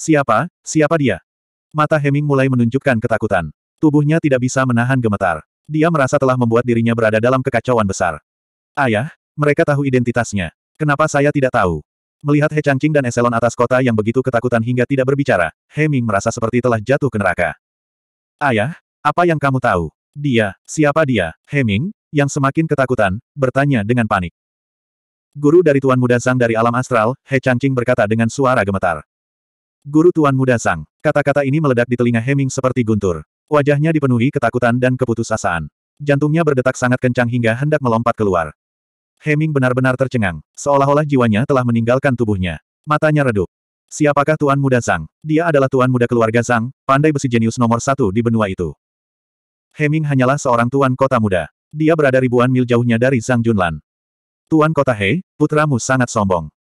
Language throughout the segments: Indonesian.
Siapa, siapa dia? Mata Heming mulai menunjukkan ketakutan. Tubuhnya tidak bisa menahan gemetar. Dia merasa telah membuat dirinya berada dalam kekacauan besar. Ayah, mereka tahu identitasnya. Kenapa saya tidak tahu? Melihat He Changqing dan eselon atas kota yang begitu ketakutan hingga tidak berbicara, Heming merasa seperti telah jatuh ke neraka. Ayah, apa yang kamu tahu? Dia, siapa dia? Heming, yang semakin ketakutan, bertanya dengan panik. Guru dari Tuan Muda Sang dari alam astral, He Changqing berkata dengan suara gemetar. Guru Tuan Muda Sang. Kata-kata ini meledak di telinga Heming seperti guntur. Wajahnya dipenuhi ketakutan dan keputusasaan. Jantungnya berdetak sangat kencang hingga hendak melompat keluar. Heming benar-benar tercengang, seolah-olah jiwanya telah meninggalkan tubuhnya. Matanya redup. Siapakah Tuan Muda Sang? Dia adalah Tuan Muda Keluarga Sang, pandai besi jenius nomor satu di benua itu. Heming hanyalah seorang Tuan Kota Muda. Dia berada ribuan mil jauhnya dari Sang Junlan. Tuan Kota He, putramu sangat sombong.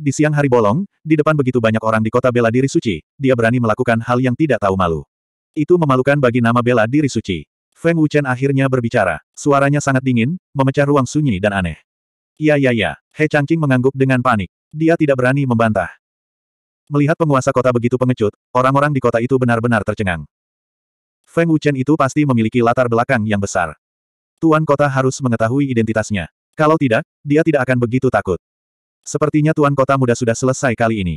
Di siang hari bolong, di depan begitu banyak orang di kota bela diri suci, dia berani melakukan hal yang tidak tahu malu. Itu memalukan bagi nama bela diri suci. Feng Wuchen akhirnya berbicara. Suaranya sangat dingin, memecah ruang sunyi dan aneh. Iya iya iya, He Changqing mengangguk dengan panik. Dia tidak berani membantah. Melihat penguasa kota begitu pengecut, orang-orang di kota itu benar-benar tercengang. Feng Wuchen itu pasti memiliki latar belakang yang besar. Tuan kota harus mengetahui identitasnya. Kalau tidak, dia tidak akan begitu takut. Sepertinya tuan kota muda sudah selesai kali ini.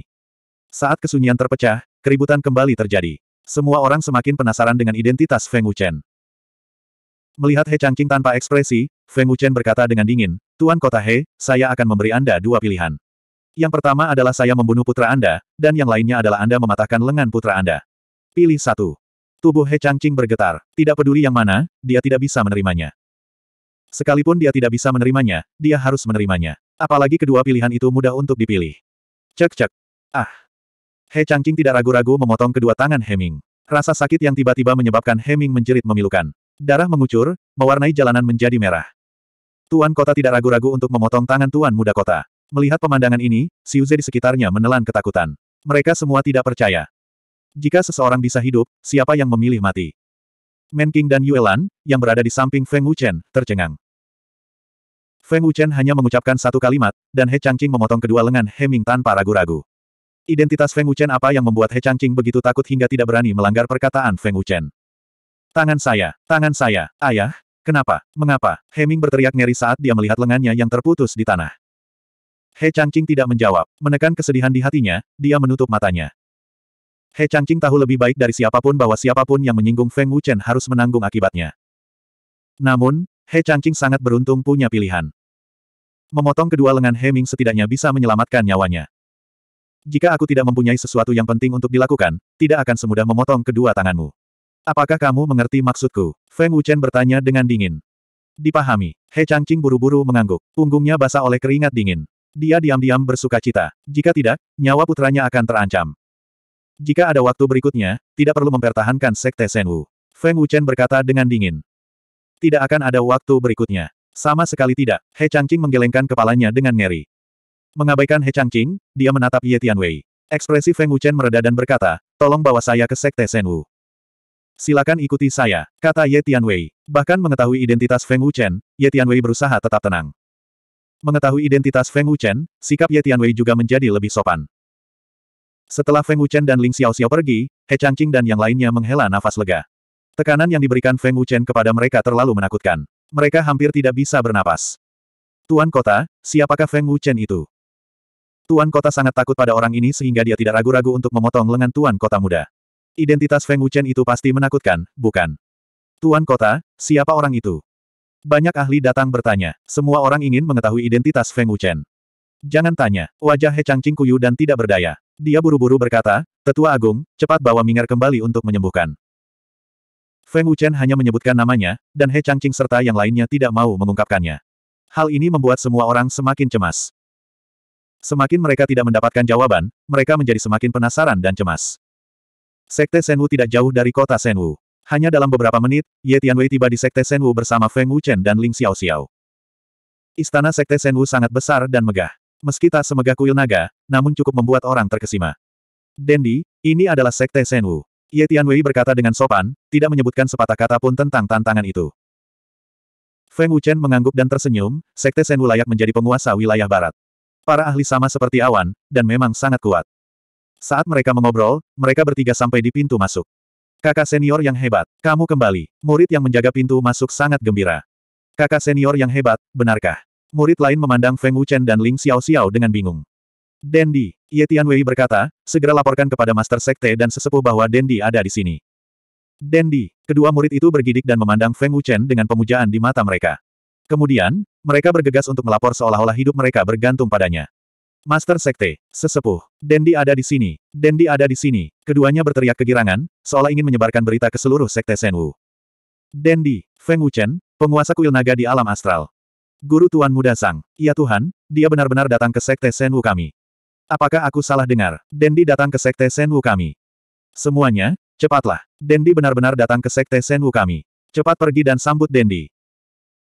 Saat kesunyian terpecah, keributan kembali terjadi. Semua orang semakin penasaran dengan identitas Feng Wuchen. Melihat He Changqing tanpa ekspresi, Feng Wuchen berkata dengan dingin, Tuan Kota He, saya akan memberi Anda dua pilihan. Yang pertama adalah saya membunuh putra Anda, dan yang lainnya adalah Anda mematahkan lengan putra Anda. Pilih satu. Tubuh He Changqing bergetar. Tidak peduli yang mana, dia tidak bisa menerimanya. Sekalipun dia tidak bisa menerimanya, dia harus menerimanya. Apalagi kedua pilihan itu mudah untuk dipilih. Cek-cek. Ah. He Changqing tidak ragu-ragu memotong kedua tangan Heming. Rasa sakit yang tiba-tiba menyebabkan Heming menjerit memilukan. Darah mengucur, mewarnai jalanan menjadi merah. Tuan kota tidak ragu-ragu untuk memotong tangan tuan muda kota. Melihat pemandangan ini, Siuze di sekitarnya menelan ketakutan. Mereka semua tidak percaya. Jika seseorang bisa hidup, siapa yang memilih mati? Men dan Yuelan, yang berada di samping Feng Wuchen, tercengang. Feng Wuchen hanya mengucapkan satu kalimat, dan He Changqing memotong kedua lengan He Ming tanpa ragu-ragu. Identitas Feng Wuchen apa yang membuat He Changqing begitu takut hingga tidak berani melanggar perkataan Feng Wuchen. Tangan saya, tangan saya, ayah, kenapa, mengapa, He Ming berteriak ngeri saat dia melihat lengannya yang terputus di tanah. He Changqing tidak menjawab, menekan kesedihan di hatinya, dia menutup matanya. He Changqing tahu lebih baik dari siapapun bahwa siapapun yang menyinggung Feng Wuchen harus menanggung akibatnya. Namun, He Changqing sangat beruntung punya pilihan. Memotong kedua lengan He Ming setidaknya bisa menyelamatkan nyawanya. Jika aku tidak mempunyai sesuatu yang penting untuk dilakukan, tidak akan semudah memotong kedua tanganmu. Apakah kamu mengerti maksudku? Feng Wuchen bertanya dengan dingin. Dipahami. He Changqing buru-buru mengangguk. Punggungnya basah oleh keringat dingin. Dia diam-diam bersuka cita. Jika tidak, nyawa putranya akan terancam. Jika ada waktu berikutnya, tidak perlu mempertahankan Sekte Senwu. Feng Wuchen berkata dengan dingin. Tidak akan ada waktu berikutnya. Sama sekali tidak, He Changqing menggelengkan kepalanya dengan ngeri. Mengabaikan He Changqing, dia menatap Ye Tianwei. Ekspresi Feng Wuchen mereda dan berkata, tolong bawa saya ke Sekte Senwu. Silakan ikuti saya, kata Ye Tianwei. Bahkan mengetahui identitas Feng Wuchen, Ye Tianwei berusaha tetap tenang. Mengetahui identitas Feng Wuchen, sikap Ye Tianwei juga menjadi lebih sopan. Setelah Feng Wuchen dan Ling Xiao Xiao pergi, He Changqing dan yang lainnya menghela nafas lega. Tekanan yang diberikan Feng Wuchen kepada mereka terlalu menakutkan. Mereka hampir tidak bisa bernapas. Tuan Kota, siapakah Feng Wuchen itu? Tuan Kota sangat takut pada orang ini sehingga dia tidak ragu-ragu untuk memotong lengan Tuan Kota muda. Identitas Feng Wuchen itu pasti menakutkan, bukan? Tuan Kota, siapa orang itu? Banyak ahli datang bertanya. Semua orang ingin mengetahui identitas Feng Wuchen. Jangan tanya. Wajah He Chang Changqing kuyu dan tidak berdaya. Dia buru-buru berkata, Tetua Agung, cepat bawa Mingar kembali untuk menyembuhkan. Feng Wuchen hanya menyebutkan namanya, dan He Changqing serta yang lainnya tidak mau mengungkapkannya. Hal ini membuat semua orang semakin cemas. Semakin mereka tidak mendapatkan jawaban, mereka menjadi semakin penasaran dan cemas. Sekte Senwu tidak jauh dari kota Senwu. Hanya dalam beberapa menit, Ye Tianwei tiba di Sekte Senwu bersama Feng Wuchen dan Ling Xiaoxiao. Istana Sekte Senwu sangat besar dan megah. Meski tak semegah kuil naga, namun cukup membuat orang terkesima. Dendi, ini adalah Sekte Senwu. Ye Tianwei berkata dengan sopan, tidak menyebutkan sepatah kata pun tentang tantangan itu. Feng Wuchen mengangguk dan tersenyum, Sekte Wu layak menjadi penguasa wilayah barat. Para ahli sama seperti awan, dan memang sangat kuat. Saat mereka mengobrol, mereka bertiga sampai di pintu masuk. Kakak senior yang hebat, kamu kembali. Murid yang menjaga pintu masuk sangat gembira. Kakak senior yang hebat, benarkah? Murid lain memandang Feng Wuchen dan Ling Xiao Xiao dengan bingung. Dendi, Ye Tianwei berkata, segera laporkan kepada Master Sekte dan sesepuh bahwa Dendi ada di sini. Dendi, kedua murid itu bergidik dan memandang Feng Wuchen dengan pemujaan di mata mereka. Kemudian, mereka bergegas untuk melapor seolah-olah hidup mereka bergantung padanya. Master Sekte, sesepuh, Dendi ada di sini, Dendi ada di sini, keduanya berteriak kegirangan, seolah ingin menyebarkan berita ke seluruh Sekte Senwu. Dendi, Feng Wuchen, penguasa kuil naga di alam astral. Guru Tuan Muda Sang, ya Tuhan, dia benar-benar datang ke Sekte Senwu kami. Apakah aku salah dengar? Dendi datang ke sekte Senwu kami. Semuanya, cepatlah. Dendi benar-benar datang ke sekte Senwu kami. Cepat pergi dan sambut Dendi.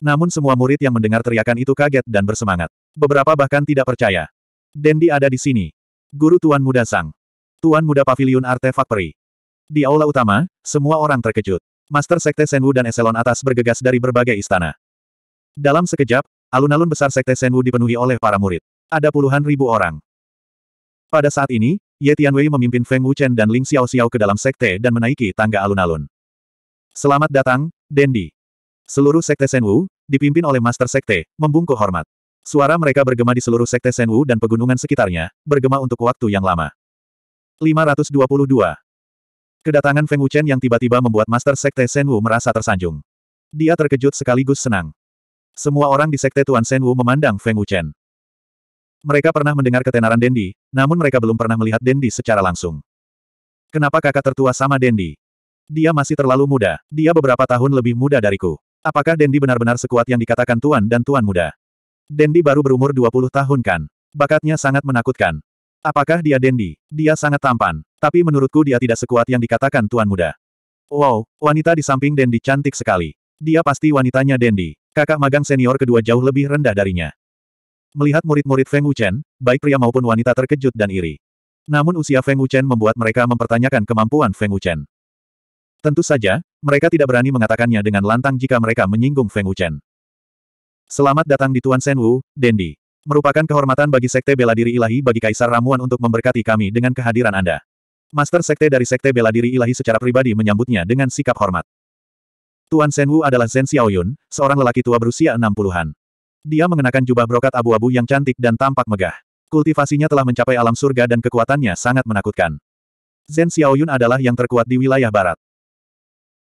Namun semua murid yang mendengar teriakan itu kaget dan bersemangat. Beberapa bahkan tidak percaya. Dendi ada di sini. Guru Tuan Muda Sang. Tuan Muda Pavilion Artefak Peri. Di aula utama, semua orang terkejut. Master Sekte Senwu dan Eselon atas bergegas dari berbagai istana. Dalam sekejap, alun-alun besar Sekte Senwu dipenuhi oleh para murid. Ada puluhan ribu orang. Pada saat ini, Ye Tianwei memimpin Feng Wuchen dan Ling Xiao Xiao ke dalam sekte dan menaiki tangga alun-alun. Selamat datang, Dendi. Seluruh sekte Senwu, dipimpin oleh Master Sekte, membungkuk hormat. Suara mereka bergema di seluruh sekte Senwu dan pegunungan sekitarnya, bergema untuk waktu yang lama. 522. Kedatangan Feng Wuchen yang tiba-tiba membuat Master Sekte Senwu merasa tersanjung. Dia terkejut sekaligus senang. Semua orang di sekte Tuan Senwu memandang Feng Wuchen. Mereka pernah mendengar ketenaran Dendi, namun mereka belum pernah melihat Dendi secara langsung. Kenapa kakak tertua sama Dendi? Dia masih terlalu muda, dia beberapa tahun lebih muda dariku. Apakah Dendi benar-benar sekuat yang dikatakan tuan dan tuan muda? Dendi baru berumur 20 tahun kan? Bakatnya sangat menakutkan. Apakah dia Dendi? Dia sangat tampan, tapi menurutku dia tidak sekuat yang dikatakan tuan muda. Wow, wanita di samping Dendi cantik sekali. Dia pasti wanitanya Dendi. Kakak magang senior kedua jauh lebih rendah darinya. Melihat murid-murid Feng Wuchen, baik pria maupun wanita terkejut dan iri. Namun usia Feng Wuchen membuat mereka mempertanyakan kemampuan Feng Wuchen. Tentu saja, mereka tidak berani mengatakannya dengan lantang jika mereka menyinggung Feng Wuchen. Selamat datang di Tuan Senwu, Dendi. Merupakan kehormatan bagi Sekte Bela Diri Ilahi bagi Kaisar Ramuan untuk memberkati kami dengan kehadiran Anda. Master Sekte dari Sekte Bela Diri Ilahi secara pribadi menyambutnya dengan sikap hormat. Tuan Senwu adalah Zhen Xiaoyun, seorang lelaki tua berusia enam puluhan. Dia mengenakan jubah brokat abu-abu yang cantik dan tampak megah. Kultivasinya telah mencapai alam surga dan kekuatannya sangat menakutkan. Zhen Xiaoyun adalah yang terkuat di wilayah barat.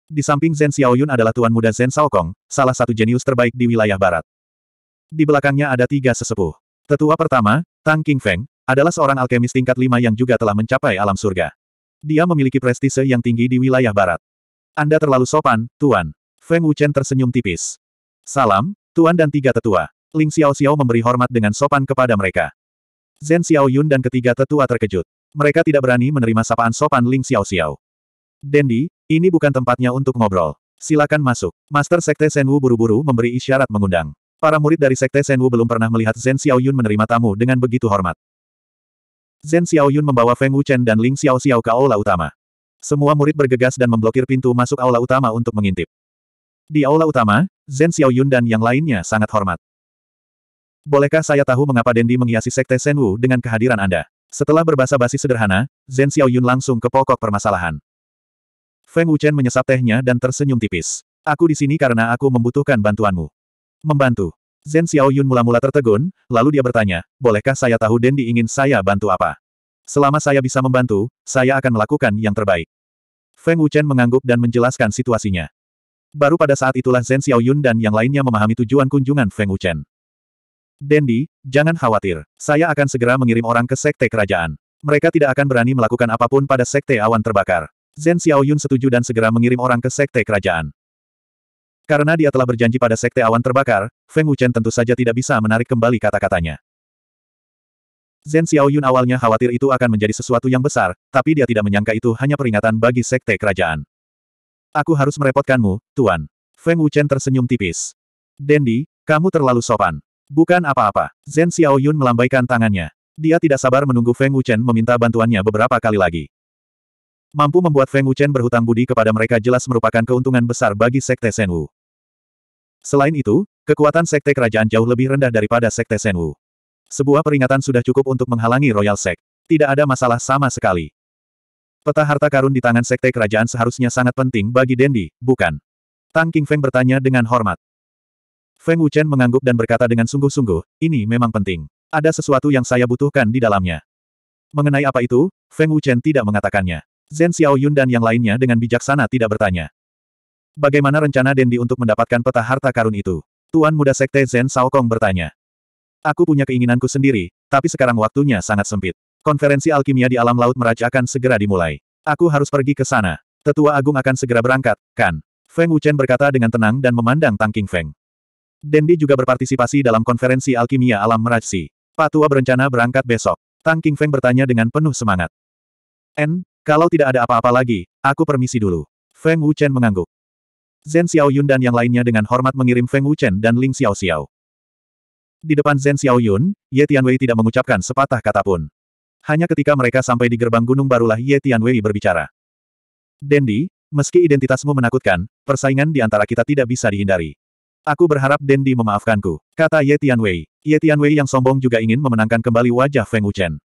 Di samping Zhen Xiaoyun adalah tuan muda Zhen Shaokong, salah satu jenius terbaik di wilayah barat. Di belakangnya ada tiga sesepuh. Tetua pertama, Tang King Feng, adalah seorang alkemis tingkat lima yang juga telah mencapai alam surga. Dia memiliki prestise yang tinggi di wilayah barat. Anda terlalu sopan, Tuan. Feng Wuchen tersenyum tipis. Salam, Tuan dan tiga tetua. Ling Xiao Xiao memberi hormat dengan sopan kepada mereka. Zhen Yun dan ketiga tetua terkejut. Mereka tidak berani menerima sapaan sopan Ling Xiao Xiao. Dendi, ini bukan tempatnya untuk ngobrol. Silakan masuk. Master Sekte Senwu buru-buru memberi isyarat mengundang. Para murid dari Sekte Senwu belum pernah melihat Zhen Xiaoyun menerima tamu dengan begitu hormat. Zhen Xiaoyun membawa Feng Wuchen dan Ling Xiao Xiao ke aula utama. Semua murid bergegas dan memblokir pintu masuk aula utama untuk mengintip. Di aula utama, Zhen Xiaoyun dan yang lainnya sangat hormat. Bolehkah saya tahu mengapa Dendi menghiasi Sekte Senwu dengan kehadiran Anda? Setelah berbahasa basi sederhana, Zhen Xiaoyun langsung ke pokok permasalahan. Feng Wuchen menyesap tehnya dan tersenyum tipis. Aku di sini karena aku membutuhkan bantuanmu. Membantu. Zhen Xiaoyun mula-mula tertegun, lalu dia bertanya, bolehkah saya tahu Dendi ingin saya bantu apa? Selama saya bisa membantu, saya akan melakukan yang terbaik. Feng Wuchen mengangguk dan menjelaskan situasinya. Baru pada saat itulah Zhen Xiaoyun dan yang lainnya memahami tujuan kunjungan Feng Wuchen. Dendi, jangan khawatir. Saya akan segera mengirim orang ke sekte kerajaan. Mereka tidak akan berani melakukan apapun pada sekte awan terbakar. Zhen Xiaoyun setuju dan segera mengirim orang ke sekte kerajaan. Karena dia telah berjanji pada sekte awan terbakar, Feng Wuchen tentu saja tidak bisa menarik kembali kata-katanya. Zhen Xiaoyun awalnya khawatir itu akan menjadi sesuatu yang besar, tapi dia tidak menyangka itu hanya peringatan bagi sekte kerajaan. Aku harus merepotkanmu, Tuan. Feng Wuchen tersenyum tipis. Dendi, kamu terlalu sopan. Bukan apa-apa. Zhen Xiaoyun melambaikan tangannya. Dia tidak sabar menunggu Feng Wuchen meminta bantuannya beberapa kali lagi. Mampu membuat Feng Wuchen berhutang budi kepada mereka jelas merupakan keuntungan besar bagi Sekte Senwu. Selain itu, kekuatan Sekte Kerajaan jauh lebih rendah daripada Sekte Senwu. Sebuah peringatan sudah cukup untuk menghalangi Royal Sek. Tidak ada masalah sama sekali. Peta harta karun di tangan sekte kerajaan seharusnya sangat penting bagi Dendi, bukan? Tang King Feng bertanya dengan hormat. Feng Wuchen mengangguk dan berkata dengan sungguh-sungguh, ini memang penting. Ada sesuatu yang saya butuhkan di dalamnya. Mengenai apa itu, Feng Wuchen tidak mengatakannya. Zhen Xiaoyun dan yang lainnya dengan bijaksana tidak bertanya. Bagaimana rencana Dendi untuk mendapatkan peta harta karun itu? Tuan muda sekte Zhen Saokong bertanya. Aku punya keinginanku sendiri, tapi sekarang waktunya sangat sempit. Konferensi alkimia di alam laut meraja akan segera dimulai. Aku harus pergi ke sana. Tetua Agung akan segera berangkat, kan? Feng Wuchen berkata dengan tenang dan memandang Tang King Feng. Dendi juga berpartisipasi dalam konferensi alkimia alam meraci. Pak tua berencana berangkat besok. Tang King Feng bertanya dengan penuh semangat. En, kalau tidak ada apa-apa lagi, aku permisi dulu. Feng Wuchen mengangguk. Zhen Xiaoyun dan yang lainnya dengan hormat mengirim Feng Wuchen dan Ling Xiao Xiao. Di depan Zhen Xiaoyun, Ye Tianwei tidak mengucapkan sepatah kata pun. Hanya ketika mereka sampai di gerbang gunung barulah Ye Tianwei berbicara. Dendi, meski identitasmu menakutkan, persaingan di antara kita tidak bisa dihindari. Aku berharap Dendi memaafkanku, kata Ye Tianwei. Ye Tianwei yang sombong juga ingin memenangkan kembali wajah Feng Wuchen.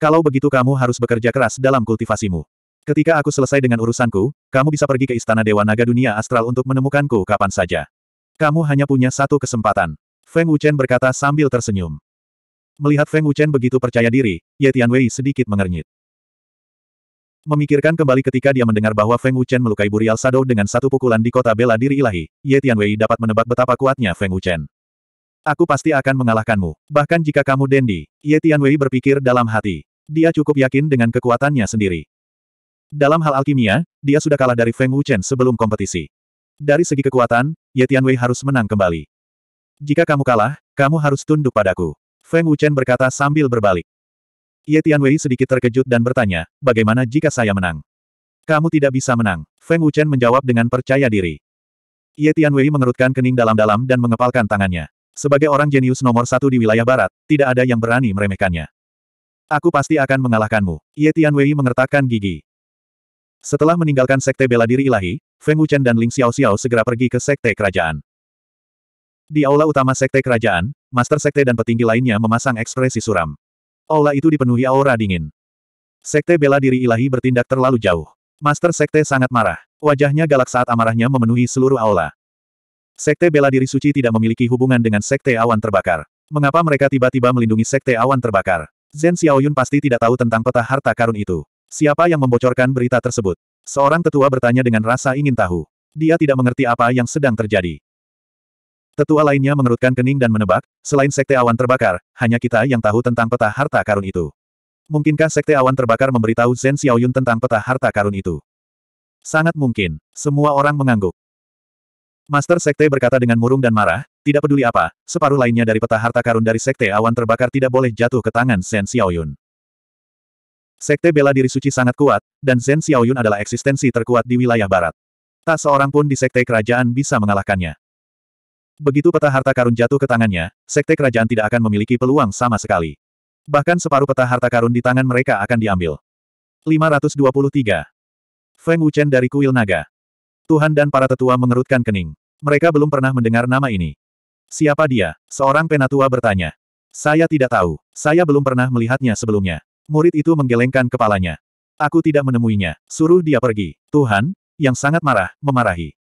Kalau begitu kamu harus bekerja keras dalam kultivasimu. Ketika aku selesai dengan urusanku, kamu bisa pergi ke Istana Dewa Naga Dunia Astral untuk menemukanku kapan saja. Kamu hanya punya satu kesempatan. Feng Wuchen berkata sambil tersenyum. Melihat Feng Wuchen begitu percaya diri, Ye Tianwei sedikit mengernyit. Memikirkan kembali ketika dia mendengar bahwa Feng Wuchen melukai Burial Shadow dengan satu pukulan di kota bela diri ilahi, Ye Tianwei dapat menebak betapa kuatnya Feng Wuchen. Aku pasti akan mengalahkanmu, bahkan jika kamu Dendi, Ye Tianwei berpikir dalam hati. Dia cukup yakin dengan kekuatannya sendiri. Dalam hal alkimia, dia sudah kalah dari Feng Wuchen sebelum kompetisi. Dari segi kekuatan, Ye Tianwei harus menang kembali. Jika kamu kalah, kamu harus tunduk padaku. Feng Wuchen berkata sambil berbalik. Ye Tianwei sedikit terkejut dan bertanya, bagaimana jika saya menang? Kamu tidak bisa menang. Feng Wuchen menjawab dengan percaya diri. Ye Tianwei mengerutkan kening dalam-dalam dan mengepalkan tangannya. Sebagai orang jenius nomor satu di wilayah barat, tidak ada yang berani meremehkannya. Aku pasti akan mengalahkanmu. Ye Tianwei mengertakkan gigi. Setelah meninggalkan Sekte Bela Diri Ilahi, Feng Wuchen dan Ling Xiao Xiao segera pergi ke Sekte Kerajaan. Di aula utama Sekte Kerajaan, Master Sekte dan petinggi lainnya memasang ekspresi suram. Aula itu dipenuhi aura dingin. Sekte bela diri ilahi bertindak terlalu jauh. Master Sekte sangat marah. Wajahnya galak saat amarahnya memenuhi seluruh aula. Sekte bela diri suci tidak memiliki hubungan dengan Sekte Awan Terbakar. Mengapa mereka tiba-tiba melindungi Sekte Awan Terbakar? Zhen Xiaoyun pasti tidak tahu tentang peta harta karun itu. Siapa yang membocorkan berita tersebut? Seorang tetua bertanya dengan rasa ingin tahu. Dia tidak mengerti apa yang sedang terjadi. Tetua lainnya mengerutkan kening dan menebak, selain sekte awan terbakar, hanya kita yang tahu tentang peta harta karun itu. Mungkinkah sekte awan terbakar memberitahu Zhen Xiaoyun tentang peta harta karun itu? Sangat mungkin. Semua orang mengangguk. Master Sekte berkata dengan murung dan marah, tidak peduli apa, separuh lainnya dari peta harta karun dari Sekte awan terbakar tidak boleh jatuh ke tangan Zhen Xiaoyun. Sekte bela diri suci sangat kuat, dan Zhen Xiaoyun adalah eksistensi terkuat di wilayah barat. Tak seorang pun di Sekte Kerajaan bisa mengalahkannya. Begitu peta harta karun jatuh ke tangannya, sekte kerajaan tidak akan memiliki peluang sama sekali. Bahkan separuh peta harta karun di tangan mereka akan diambil. 523. Feng Wuchen dari Kuil Naga. Tuhan dan para tetua mengerutkan kening. Mereka belum pernah mendengar nama ini. Siapa dia? Seorang penatua bertanya. Saya tidak tahu. Saya belum pernah melihatnya sebelumnya. Murid itu menggelengkan kepalanya. Aku tidak menemuinya. Suruh dia pergi. Tuhan, yang sangat marah, memarahi.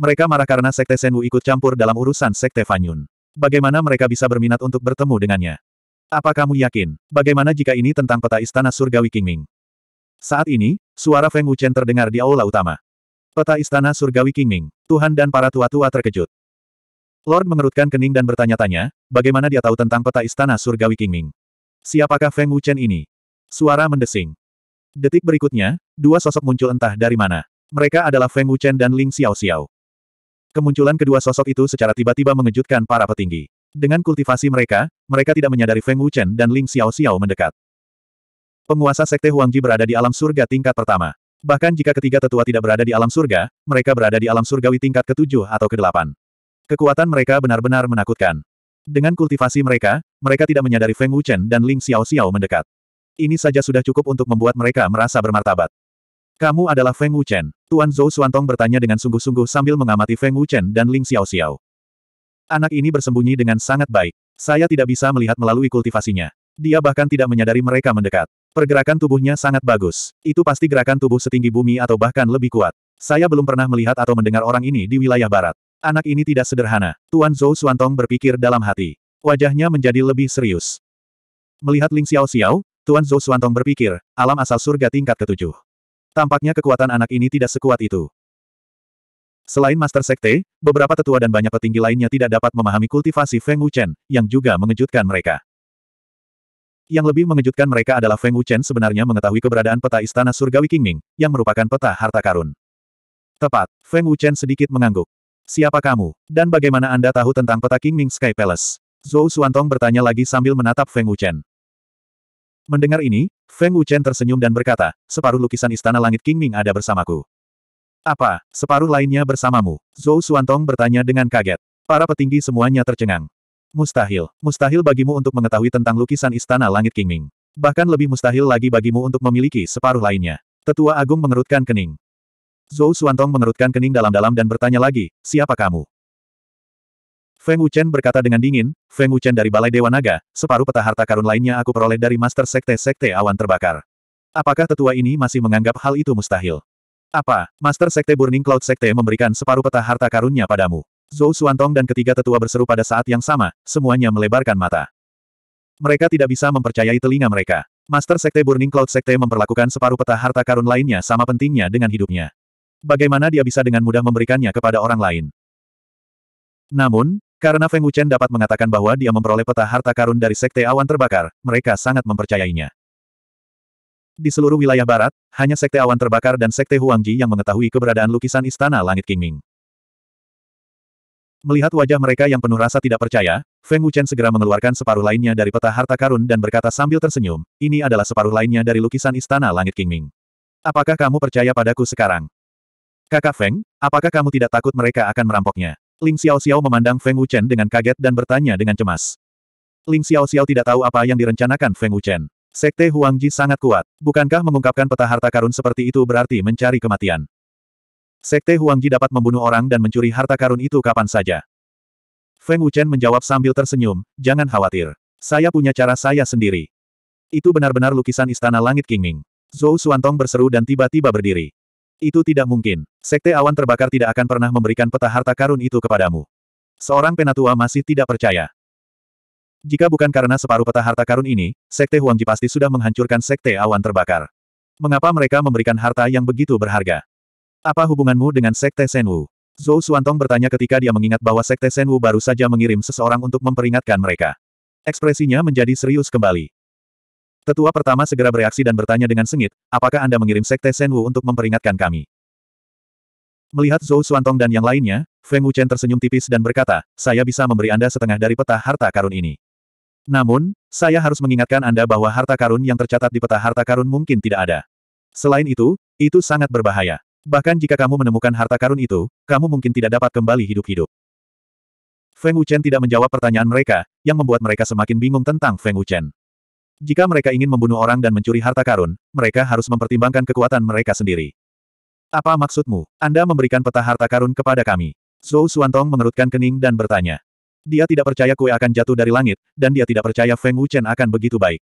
Mereka marah karena Sekte Senwu ikut campur dalam urusan Sekte Fanyun. Bagaimana mereka bisa berminat untuk bertemu dengannya? Apa kamu yakin? Bagaimana jika ini tentang peta Istana Surgawi Kingming? Saat ini, suara Feng Wuchen terdengar di aula utama. Peta Istana Surgawi Kingming, Tuhan dan para tua-tua terkejut. Lord mengerutkan kening dan bertanya-tanya, bagaimana dia tahu tentang peta Istana Surgawi Kingming? Siapakah Feng Wuchen ini? Suara mendesing. Detik berikutnya, dua sosok muncul entah dari mana. Mereka adalah Feng Wuchen dan Ling Xiao Xiao. Kemunculan kedua sosok itu secara tiba-tiba mengejutkan para petinggi. Dengan kultivasi mereka, mereka tidak menyadari Feng Wuchen dan Ling Xiao Xiao mendekat. Penguasa Sekte Huangji berada di alam surga tingkat pertama. Bahkan jika ketiga tetua tidak berada di alam surga, mereka berada di alam surgawi tingkat ketujuh atau kedelapan. Kekuatan mereka benar-benar menakutkan. Dengan kultivasi mereka, mereka tidak menyadari Feng Wuchen dan Ling Xiao Xiao mendekat. Ini saja sudah cukup untuk membuat mereka merasa bermartabat. Kamu adalah Feng Wuchen. Tuan Zhou Suantong bertanya dengan sungguh-sungguh sambil mengamati Feng Wuchen dan Ling Xiao Xiao. Anak ini bersembunyi dengan sangat baik. Saya tidak bisa melihat melalui kultivasinya. Dia bahkan tidak menyadari mereka mendekat. Pergerakan tubuhnya sangat bagus. Itu pasti gerakan tubuh setinggi bumi atau bahkan lebih kuat. Saya belum pernah melihat atau mendengar orang ini di wilayah barat. Anak ini tidak sederhana. Tuan Zhou Suantong berpikir dalam hati. Wajahnya menjadi lebih serius. Melihat Ling Xiao Xiao, Tuan Zhou Suantong berpikir, alam asal surga tingkat ketujuh. Tampaknya kekuatan anak ini tidak sekuat itu. Selain Master Sekte, beberapa tetua dan banyak petinggi lainnya tidak dapat memahami kultivasi Feng Wuchen, yang juga mengejutkan mereka. Yang lebih mengejutkan mereka adalah Feng Wuchen sebenarnya mengetahui keberadaan peta Istana Surgawi Qingming, yang merupakan peta harta karun. Tepat, Feng Wuchen sedikit mengangguk. Siapa kamu, dan bagaimana Anda tahu tentang peta Qingming Sky Palace? Zhou Suantong bertanya lagi sambil menatap Feng Wuchen. Mendengar ini, Feng Wuchen tersenyum dan berkata, separuh lukisan Istana Langit Ming ada bersamaku. Apa, separuh lainnya bersamamu? Zhou Tong bertanya dengan kaget. Para petinggi semuanya tercengang. Mustahil, mustahil bagimu untuk mengetahui tentang lukisan Istana Langit Ming. Bahkan lebih mustahil lagi bagimu untuk memiliki separuh lainnya. Tetua Agung mengerutkan kening. Zhou Tong mengerutkan kening dalam-dalam dan bertanya lagi, siapa kamu? Feng Wuchen berkata dengan dingin, Feng Wuchen dari Balai Dewa Naga, separuh peta harta karun lainnya aku peroleh dari Master Sekte-Sekte Awan Terbakar. Apakah tetua ini masih menganggap hal itu mustahil? Apa, Master Sekte Burning Cloud Sekte memberikan separuh peta harta karunnya padamu? Zhou Suantong dan ketiga tetua berseru pada saat yang sama, semuanya melebarkan mata. Mereka tidak bisa mempercayai telinga mereka. Master Sekte Burning Cloud Sekte memperlakukan separuh peta harta karun lainnya sama pentingnya dengan hidupnya. Bagaimana dia bisa dengan mudah memberikannya kepada orang lain? Namun, karena Feng Wuchen dapat mengatakan bahwa dia memperoleh peta harta karun dari Sekte Awan Terbakar, mereka sangat mempercayainya. Di seluruh wilayah barat, hanya Sekte Awan Terbakar dan Sekte Huangji yang mengetahui keberadaan lukisan Istana Langit Qingming. Melihat wajah mereka yang penuh rasa tidak percaya, Feng Wuchen segera mengeluarkan separuh lainnya dari peta harta karun dan berkata sambil tersenyum, ini adalah separuh lainnya dari lukisan Istana Langit Qingming. Apakah kamu percaya padaku sekarang? Kakak Feng, apakah kamu tidak takut mereka akan merampoknya? Ling Xiao Xiao memandang Feng Wuchen dengan kaget dan bertanya dengan cemas. Ling Xiao Xiao tidak tahu apa yang direncanakan Feng Wuchen. Sekte Huang Ji sangat kuat. Bukankah mengungkapkan peta harta karun seperti itu berarti mencari kematian? Sekte Huang Ji dapat membunuh orang dan mencuri harta karun itu kapan saja. Feng Wuchen menjawab sambil tersenyum, jangan khawatir. Saya punya cara saya sendiri. Itu benar-benar lukisan Istana Langit Ming. Zhou Xuantong berseru dan tiba-tiba berdiri. Itu tidak mungkin. Sekte awan terbakar tidak akan pernah memberikan peta harta karun itu kepadamu. Seorang penatua masih tidak percaya. Jika bukan karena separuh peta harta karun ini, Sekte Huangji pasti sudah menghancurkan Sekte Awan Terbakar. Mengapa mereka memberikan harta yang begitu berharga? Apa hubunganmu dengan Sekte Senwu? Zhou Suantong bertanya ketika dia mengingat bahwa Sekte Senwu baru saja mengirim seseorang untuk memperingatkan mereka. Ekspresinya menjadi serius kembali. Tetua pertama segera bereaksi dan bertanya dengan sengit, apakah Anda mengirim Sekte Senwu untuk memperingatkan kami? Melihat Zhou Xuantong dan yang lainnya, Feng Wuchen tersenyum tipis dan berkata, saya bisa memberi Anda setengah dari peta harta karun ini. Namun, saya harus mengingatkan Anda bahwa harta karun yang tercatat di peta harta karun mungkin tidak ada. Selain itu, itu sangat berbahaya. Bahkan jika kamu menemukan harta karun itu, kamu mungkin tidak dapat kembali hidup-hidup. Feng Wuchen tidak menjawab pertanyaan mereka, yang membuat mereka semakin bingung tentang Feng Wuchen. Jika mereka ingin membunuh orang dan mencuri harta karun, mereka harus mempertimbangkan kekuatan mereka sendiri. Apa maksudmu? Anda memberikan peta harta karun kepada kami. Zhou Xuantong mengerutkan kening dan bertanya. Dia tidak percaya kue akan jatuh dari langit, dan dia tidak percaya Feng Wuchen akan begitu baik.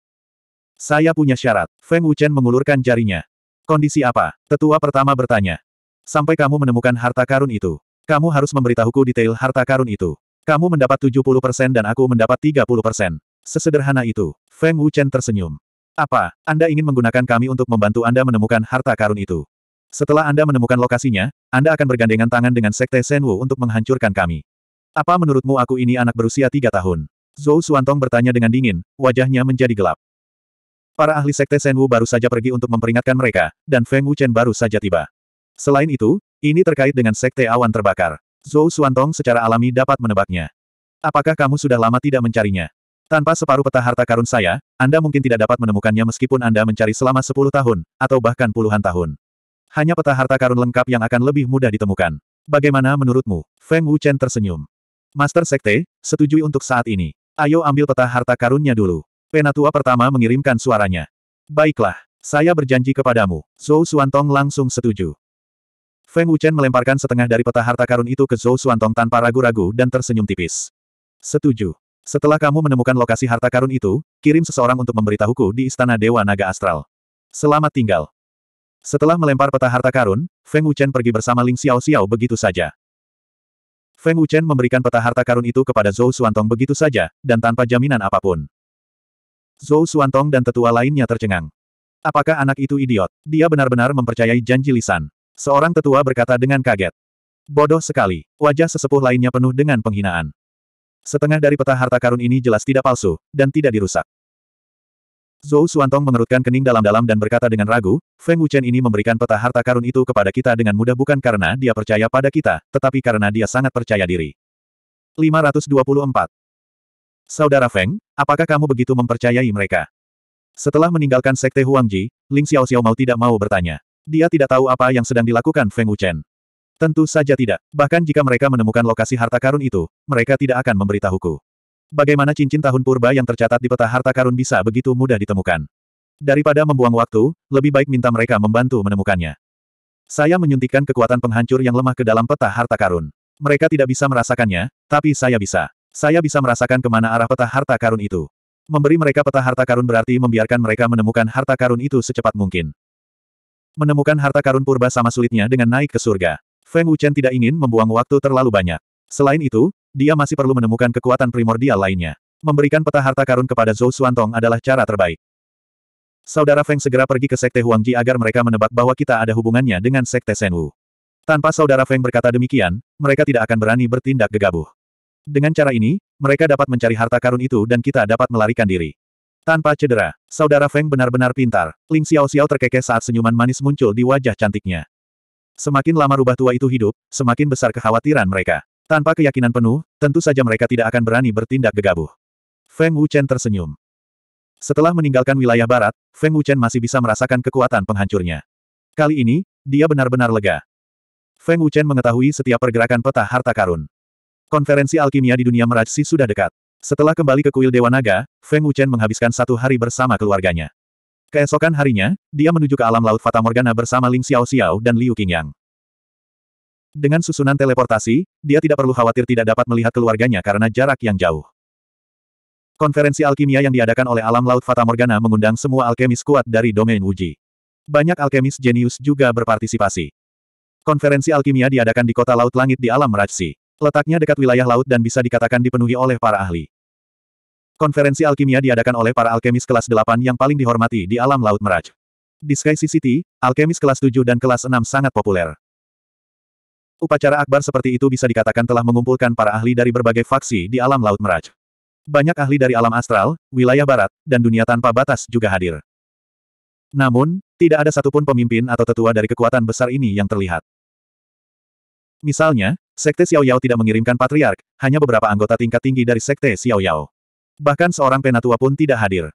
Saya punya syarat. Feng Wuchen mengulurkan jarinya. Kondisi apa? Tetua pertama bertanya. Sampai kamu menemukan harta karun itu. Kamu harus memberitahuku detail harta karun itu. Kamu mendapat 70% dan aku mendapat 30%. Sesederhana itu. Feng Wuchen tersenyum. Apa, Anda ingin menggunakan kami untuk membantu Anda menemukan harta karun itu? Setelah Anda menemukan lokasinya, Anda akan bergandengan tangan dengan Sekte Senwu untuk menghancurkan kami. Apa menurutmu aku ini anak berusia tiga tahun? Zhou Suantong bertanya dengan dingin, wajahnya menjadi gelap. Para ahli Sekte Senwu baru saja pergi untuk memperingatkan mereka, dan Feng Wuchen baru saja tiba. Selain itu, ini terkait dengan Sekte Awan Terbakar. Zhou Suantong secara alami dapat menebaknya. Apakah kamu sudah lama tidak mencarinya? Tanpa separuh peta harta karun saya, Anda mungkin tidak dapat menemukannya meskipun Anda mencari selama 10 tahun, atau bahkan puluhan tahun. Hanya peta harta karun lengkap yang akan lebih mudah ditemukan. Bagaimana menurutmu? Feng Wuchen tersenyum. Master Sekte, setujui untuk saat ini. Ayo ambil peta harta karunnya dulu. Penatua pertama mengirimkan suaranya. Baiklah, saya berjanji kepadamu. Zhou Suantong langsung setuju. Feng Wuchen melemparkan setengah dari peta harta karun itu ke Zhou Xuantong tanpa ragu-ragu dan tersenyum tipis. Setuju. Setelah kamu menemukan lokasi harta karun itu, kirim seseorang untuk memberitahuku di Istana Dewa Naga Astral. Selamat tinggal. Setelah melempar peta harta karun, Feng Wuchen pergi bersama Ling Xiao Xiao begitu saja. Feng Wuchen memberikan peta harta karun itu kepada Zhou Xuantong begitu saja, dan tanpa jaminan apapun. Zhou Xuantong dan tetua lainnya tercengang. Apakah anak itu idiot? Dia benar-benar mempercayai janji lisan. Seorang tetua berkata dengan kaget. Bodoh sekali. Wajah sesepuh lainnya penuh dengan penghinaan. Setengah dari peta harta karun ini jelas tidak palsu, dan tidak dirusak. Zhou Suantong mengerutkan kening dalam-dalam dan berkata dengan ragu, Feng Wuchen ini memberikan peta harta karun itu kepada kita dengan mudah bukan karena dia percaya pada kita, tetapi karena dia sangat percaya diri. 524. Saudara Feng, apakah kamu begitu mempercayai mereka? Setelah meninggalkan Sekte Huangji, Ling Xiao Xiao mau tidak mau bertanya. Dia tidak tahu apa yang sedang dilakukan Feng Wuchen. Tentu saja tidak. Bahkan jika mereka menemukan lokasi harta karun itu, mereka tidak akan memberitahuku. Bagaimana cincin tahun purba yang tercatat di peta harta karun bisa begitu mudah ditemukan? Daripada membuang waktu, lebih baik minta mereka membantu menemukannya. Saya menyuntikkan kekuatan penghancur yang lemah ke dalam peta harta karun. Mereka tidak bisa merasakannya, tapi saya bisa. Saya bisa merasakan kemana arah peta harta karun itu. Memberi mereka peta harta karun berarti membiarkan mereka menemukan harta karun itu secepat mungkin. Menemukan harta karun purba sama sulitnya dengan naik ke surga. Feng Wuchen tidak ingin membuang waktu terlalu banyak. Selain itu, dia masih perlu menemukan kekuatan primordial lainnya. Memberikan peta harta karun kepada Zhou Xuantong adalah cara terbaik. Saudara Feng segera pergi ke Sekte Huangji agar mereka menebak bahwa kita ada hubungannya dengan Sekte Senwu. Tanpa saudara Feng berkata demikian, mereka tidak akan berani bertindak gegabah. Dengan cara ini, mereka dapat mencari harta karun itu dan kita dapat melarikan diri. Tanpa cedera, saudara Feng benar-benar pintar. Ling Xiao Xiao terkekeh saat senyuman manis muncul di wajah cantiknya. Semakin lama rubah tua itu hidup, semakin besar kekhawatiran mereka. Tanpa keyakinan penuh, tentu saja mereka tidak akan berani bertindak gegabah. Feng Wuchen tersenyum. Setelah meninggalkan wilayah barat, Feng Wuchen masih bisa merasakan kekuatan penghancurnya. Kali ini, dia benar-benar lega. Feng Wuchen mengetahui setiap pergerakan peta harta karun. Konferensi alkimia di dunia merajsi sudah dekat. Setelah kembali ke kuil Dewa Naga, Feng Wuchen menghabiskan satu hari bersama keluarganya. Keesokan harinya, dia menuju ke alam laut Fata Morgana bersama Ling Xiao Xiao dan Liu Qingyang. Dengan susunan teleportasi, dia tidak perlu khawatir tidak dapat melihat keluarganya karena jarak yang jauh. Konferensi alkimia yang diadakan oleh alam laut Fata Morgana mengundang semua alkemis kuat dari domain Wuji. Banyak alkemis jenius juga berpartisipasi. Konferensi alkimia diadakan di kota Laut Langit di alam Rajsi. Letaknya dekat wilayah laut dan bisa dikatakan dipenuhi oleh para ahli. Konferensi alkimia diadakan oleh para alkemis kelas 8 yang paling dihormati di alam laut Meraj. Di Sky City, alkemis kelas 7 dan kelas 6 sangat populer. Upacara akbar seperti itu bisa dikatakan telah mengumpulkan para ahli dari berbagai faksi di alam laut Meraj. Banyak ahli dari alam astral, wilayah barat, dan dunia tanpa batas juga hadir. Namun, tidak ada satupun pemimpin atau tetua dari kekuatan besar ini yang terlihat. Misalnya, Sekte Xiao Yao tidak mengirimkan patriark, hanya beberapa anggota tingkat tinggi dari Sekte Xiao Yao. Bahkan seorang penatua pun tidak hadir.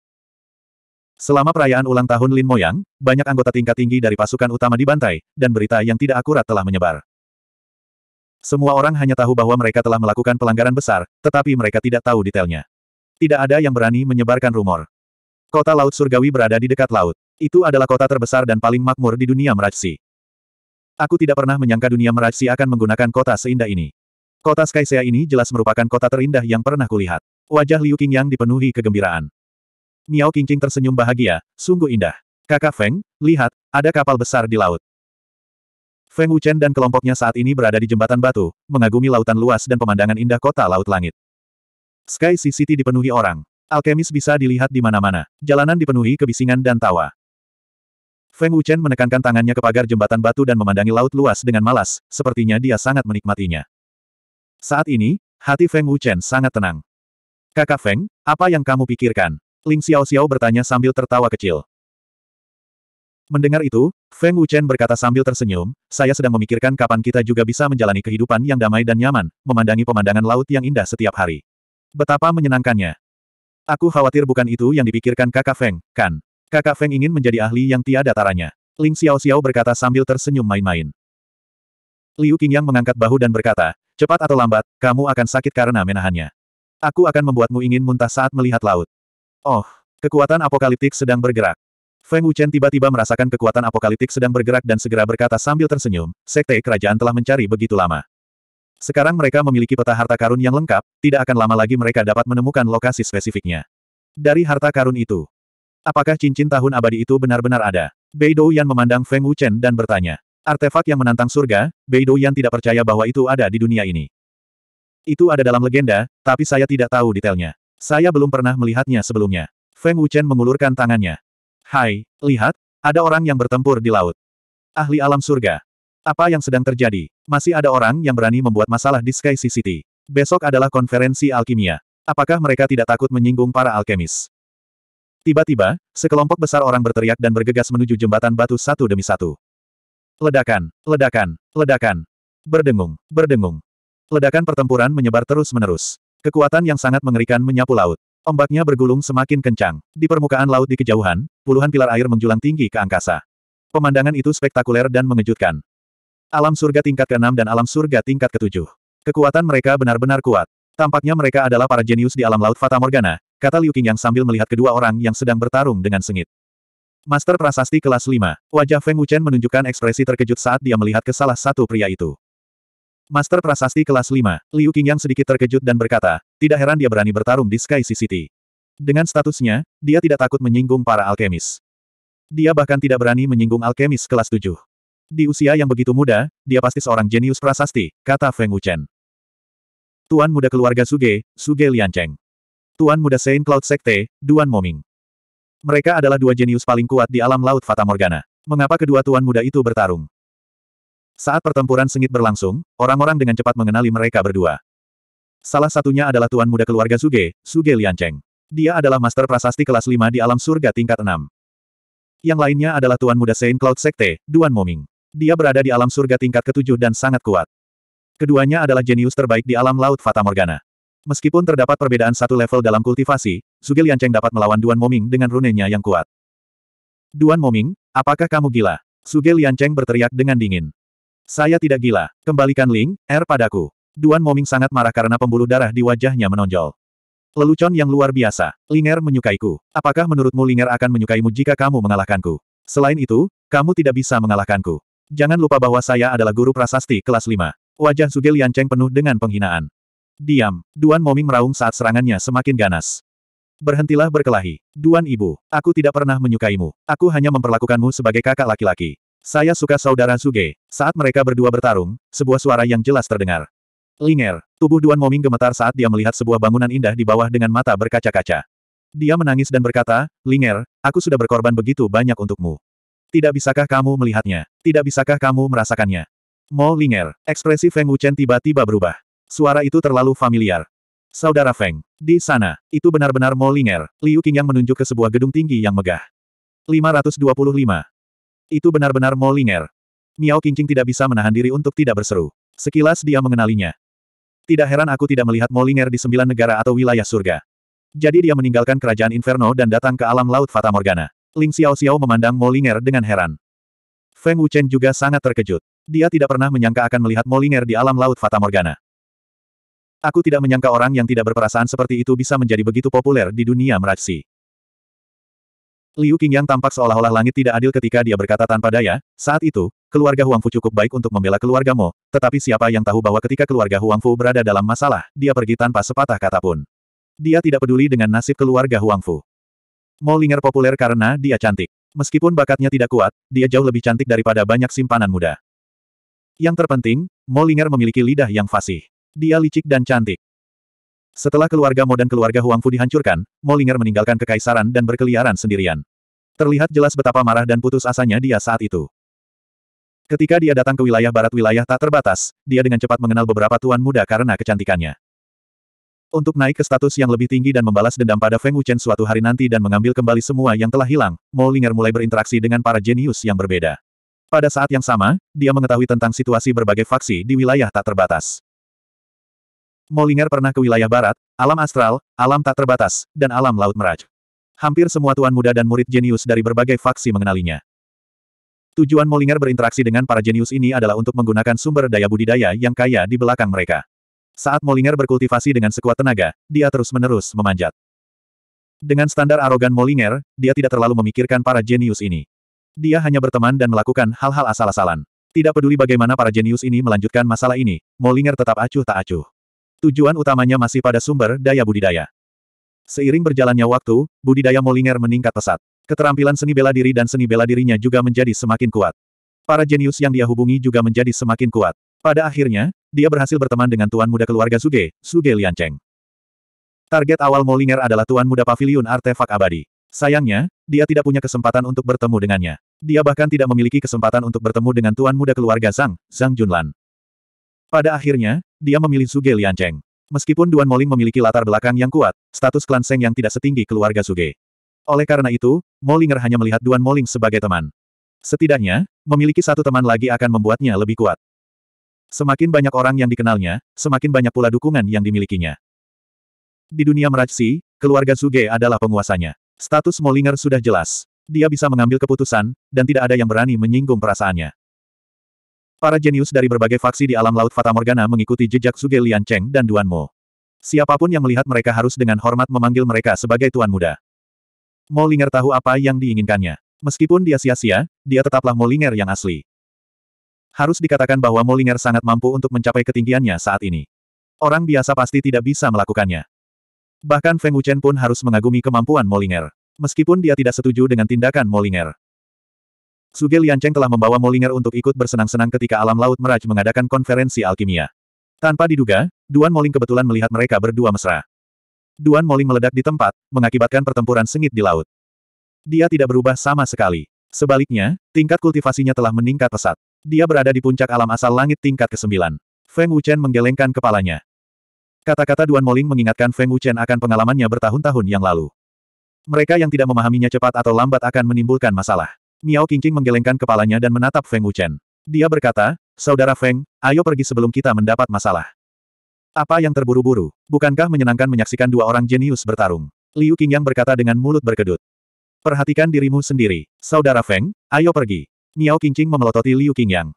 Selama perayaan ulang tahun Lin Moyang, banyak anggota tingkat tinggi dari pasukan utama dibantai, dan berita yang tidak akurat telah menyebar. Semua orang hanya tahu bahwa mereka telah melakukan pelanggaran besar, tetapi mereka tidak tahu detailnya. Tidak ada yang berani menyebarkan rumor. Kota Laut Surgawi berada di dekat laut. Itu adalah kota terbesar dan paling makmur di dunia Merajsi. Aku tidak pernah menyangka dunia Meraksi akan menggunakan kota seindah ini. Kota Skysea ini jelas merupakan kota terindah yang pernah kulihat. Wajah Liu yang dipenuhi kegembiraan. Miao Qingqing tersenyum bahagia, sungguh indah. Kakak Feng, lihat, ada kapal besar di laut. Feng Wuchen dan kelompoknya saat ini berada di jembatan batu, mengagumi lautan luas dan pemandangan indah kota laut langit. Sky City dipenuhi orang. Alkemis bisa dilihat di mana-mana. Jalanan dipenuhi kebisingan dan tawa. Feng Wuchen menekankan tangannya ke pagar jembatan batu dan memandangi laut luas dengan malas, sepertinya dia sangat menikmatinya. Saat ini, hati Feng Wuchen sangat tenang. Kakak Feng, apa yang kamu pikirkan? Ling Xiao Xiao bertanya sambil tertawa kecil. Mendengar itu, Feng Wuchen berkata sambil tersenyum, saya sedang memikirkan kapan kita juga bisa menjalani kehidupan yang damai dan nyaman, memandangi pemandangan laut yang indah setiap hari. Betapa menyenangkannya. Aku khawatir bukan itu yang dipikirkan kakak Feng, kan? Kakak Feng ingin menjadi ahli yang tiada taranya. Ling Xiao Xiao berkata sambil tersenyum main-main. Liu Qingyang mengangkat bahu dan berkata, cepat atau lambat, kamu akan sakit karena menahannya. Aku akan membuatmu ingin muntah saat melihat laut. Oh, kekuatan apokaliptik sedang bergerak. Feng Wuchen tiba-tiba merasakan kekuatan apokaliptik sedang bergerak dan segera berkata sambil tersenyum, sekte kerajaan telah mencari begitu lama. Sekarang mereka memiliki peta harta karun yang lengkap, tidak akan lama lagi mereka dapat menemukan lokasi spesifiknya. Dari harta karun itu, Apakah cincin tahun abadi itu benar-benar ada? Beidou Yan memandang Feng Wuchen dan bertanya. Artefak yang menantang surga, Beidou Yan tidak percaya bahwa itu ada di dunia ini. Itu ada dalam legenda, tapi saya tidak tahu detailnya. Saya belum pernah melihatnya sebelumnya. Feng Wuchen mengulurkan tangannya. Hai, lihat, ada orang yang bertempur di laut. Ahli alam surga. Apa yang sedang terjadi? Masih ada orang yang berani membuat masalah di Sky City. Besok adalah konferensi alkimia. Apakah mereka tidak takut menyinggung para alkemis? Tiba-tiba, sekelompok besar orang berteriak dan bergegas menuju jembatan batu satu demi satu. Ledakan, ledakan, ledakan. Berdengung, berdengung. Ledakan pertempuran menyebar terus-menerus. Kekuatan yang sangat mengerikan menyapu laut. Ombaknya bergulung semakin kencang. Di permukaan laut di kejauhan, puluhan pilar air menjulang tinggi ke angkasa. Pemandangan itu spektakuler dan mengejutkan. Alam surga tingkat ke-6 dan alam surga tingkat ke-7. Kekuatan mereka benar-benar kuat. Tampaknya mereka adalah para jenius di alam laut Fata Morgana, kata Liu Qingyang sambil melihat kedua orang yang sedang bertarung dengan sengit. Master Prasasti kelas 5, wajah Feng Wuchen menunjukkan ekspresi terkejut saat dia melihat ke salah satu pria itu. Master Prasasti kelas 5, Liu Qingyang sedikit terkejut dan berkata, tidak heran dia berani bertarung di Sky City. Dengan statusnya, dia tidak takut menyinggung para alkemis. Dia bahkan tidak berani menyinggung alkemis kelas 7. Di usia yang begitu muda, dia pasti seorang jenius prasasti, kata Feng Wuchen. Tuan muda keluarga Suge, Suge Liancheng. Tuan Muda Saint Cloud Sekte, Duan Moming. Mereka adalah dua jenius paling kuat di alam laut Fata Morgana. Mengapa kedua tuan muda itu bertarung? Saat pertempuran sengit berlangsung, orang-orang dengan cepat mengenali mereka berdua. Salah satunya adalah tuan muda keluarga Suge, Suge Liancheng. Dia adalah master prasasti kelas 5 di alam surga tingkat 6. Yang lainnya adalah tuan muda Saint Cloud Sekte, Duan Moming. Dia berada di alam surga tingkat ketujuh dan sangat kuat. Keduanya adalah jenius terbaik di alam laut Fata Morgana. Meskipun terdapat perbedaan satu level dalam kultivasi, Zugil Yancheng dapat melawan Duan Moming dengan runenya yang kuat. Duan Moming, apakah kamu gila? Zhuge Liancheng berteriak dengan dingin. Saya tidak gila. Kembalikan Ling, R er padaku. Duan Moming sangat marah karena pembuluh darah di wajahnya menonjol. Lelucon yang luar biasa. Linger menyukaiku. Apakah menurutmu Linger akan menyukaimu jika kamu mengalahkanku? Selain itu, kamu tidak bisa mengalahkanku. Jangan lupa bahwa saya adalah guru prasasti kelas 5. Wajah Zhuge Liancheng penuh dengan penghinaan. Diam. Duan Moming meraung saat serangannya semakin ganas. Berhentilah berkelahi. Duan Ibu, aku tidak pernah menyukaimu. Aku hanya memperlakukanmu sebagai kakak laki-laki. Saya suka saudara Suge. Saat mereka berdua bertarung, sebuah suara yang jelas terdengar. Linger, tubuh Duan Moming gemetar saat dia melihat sebuah bangunan indah di bawah dengan mata berkaca-kaca. Dia menangis dan berkata, Linger, aku sudah berkorban begitu banyak untukmu. Tidak bisakah kamu melihatnya? Tidak bisakah kamu merasakannya? Mo Linger, ekspresi Feng Wuchen tiba-tiba berubah. Suara itu terlalu familiar. Saudara Feng, di sana, itu benar-benar Molinger. Linger, Liu Qingyang menunjuk ke sebuah gedung tinggi yang megah. 525. Itu benar-benar Molinger. Linger. Miao Qingqing tidak bisa menahan diri untuk tidak berseru. Sekilas dia mengenalinya. Tidak heran aku tidak melihat Molinger di sembilan negara atau wilayah surga. Jadi dia meninggalkan kerajaan Inferno dan datang ke alam laut Fata Morgana. Ling Xiao Xiao memandang Molinger dengan heran. Feng Wuchen juga sangat terkejut. Dia tidak pernah menyangka akan melihat Molinger di alam laut Fata Morgana. Aku tidak menyangka orang yang tidak berperasaan seperti itu bisa menjadi begitu populer di dunia meraksi. Liu Qingyang tampak seolah-olah langit tidak adil ketika dia berkata tanpa daya, saat itu, keluarga Huangfu cukup baik untuk membela keluarga Mo, tetapi siapa yang tahu bahwa ketika keluarga Huangfu berada dalam masalah, dia pergi tanpa sepatah kata pun. Dia tidak peduli dengan nasib keluarga Huangfu. Mo Linger populer karena dia cantik. Meskipun bakatnya tidak kuat, dia jauh lebih cantik daripada banyak simpanan muda. Yang terpenting, Mo Linger memiliki lidah yang fasih. Dia licik dan cantik. Setelah keluarga Mo dan keluarga Huangfu Fu dihancurkan, Molinger meninggalkan kekaisaran dan berkeliaran sendirian. Terlihat jelas betapa marah dan putus asanya dia saat itu. Ketika dia datang ke wilayah barat wilayah tak terbatas, dia dengan cepat mengenal beberapa tuan muda karena kecantikannya. Untuk naik ke status yang lebih tinggi dan membalas dendam pada Feng Wuchen suatu hari nanti dan mengambil kembali semua yang telah hilang, Molinger mulai berinteraksi dengan para jenius yang berbeda. Pada saat yang sama, dia mengetahui tentang situasi berbagai faksi di wilayah tak terbatas. Molinger pernah ke wilayah barat, alam astral, alam tak terbatas, dan alam laut meraj. Hampir semua tuan muda dan murid jenius dari berbagai faksi mengenalinya. Tujuan Molinger berinteraksi dengan para jenius ini adalah untuk menggunakan sumber daya budidaya yang kaya di belakang mereka. Saat Molinger berkultivasi dengan sekuat tenaga, dia terus-menerus memanjat. Dengan standar arogan Molinger, dia tidak terlalu memikirkan para jenius ini. Dia hanya berteman dan melakukan hal-hal asal-asalan. Tidak peduli bagaimana para jenius ini melanjutkan masalah ini, Molinger tetap acuh tak acuh. Tujuan utamanya masih pada sumber daya budidaya. Seiring berjalannya waktu, budidaya Molinger meningkat pesat. Keterampilan seni bela diri dan seni bela dirinya juga menjadi semakin kuat. Para jenius yang dia hubungi juga menjadi semakin kuat. Pada akhirnya, dia berhasil berteman dengan tuan muda keluarga Suge, Suge Liancheng. Target awal Molinger adalah tuan muda pavilion artefak abadi. Sayangnya, dia tidak punya kesempatan untuk bertemu dengannya. Dia bahkan tidak memiliki kesempatan untuk bertemu dengan tuan muda keluarga Zhang, Zhang Junlan. Pada akhirnya, dia memilih Suge Liancheng. Meskipun Duan Moling memiliki latar belakang yang kuat, status klan Seng yang tidak setinggi keluarga Suge. Oleh karena itu, Molinger hanya melihat Duan Moling sebagai teman. Setidaknya, memiliki satu teman lagi akan membuatnya lebih kuat. Semakin banyak orang yang dikenalnya, semakin banyak pula dukungan yang dimilikinya. Di dunia Merajsi, keluarga Suge adalah penguasanya. Status Molinger sudah jelas. Dia bisa mengambil keputusan, dan tidak ada yang berani menyinggung perasaannya. Para jenius dari berbagai faksi di alam laut Fatamorgana mengikuti jejak Zuge Lian Cheng dan Duan Mo. Siapapun yang melihat mereka harus dengan hormat memanggil mereka sebagai tuan muda. Mo Linger tahu apa yang diinginkannya. Meskipun dia sia-sia, dia tetaplah Mo Linger yang asli. Harus dikatakan bahwa Mo Linger sangat mampu untuk mencapai ketinggiannya saat ini. Orang biasa pasti tidak bisa melakukannya. Bahkan Feng Wuchen pun harus mengagumi kemampuan Mo Linger. Meskipun dia tidak setuju dengan tindakan Mo Linger. Suge Liancheng telah membawa Molinger untuk ikut bersenang-senang ketika alam laut Meraj mengadakan konferensi alkimia. Tanpa diduga, Duan Moling kebetulan melihat mereka berdua mesra. Duan Moling meledak di tempat, mengakibatkan pertempuran sengit di laut. Dia tidak berubah sama sekali. Sebaliknya, tingkat kultivasinya telah meningkat pesat. Dia berada di puncak alam asal langit tingkat ke-9. Feng Wuchen menggelengkan kepalanya. Kata-kata Duan Moling mengingatkan Feng Wuchen akan pengalamannya bertahun-tahun yang lalu. Mereka yang tidak memahaminya cepat atau lambat akan menimbulkan masalah. Miao Qingqing menggelengkan kepalanya dan menatap Feng Wuchen. Dia berkata, Saudara Feng, ayo pergi sebelum kita mendapat masalah. Apa yang terburu-buru? Bukankah menyenangkan menyaksikan dua orang jenius bertarung? Liu Qingyang berkata dengan mulut berkedut. Perhatikan dirimu sendiri. Saudara Feng, ayo pergi. Miao Qingqing memelototi Liu Qingyang.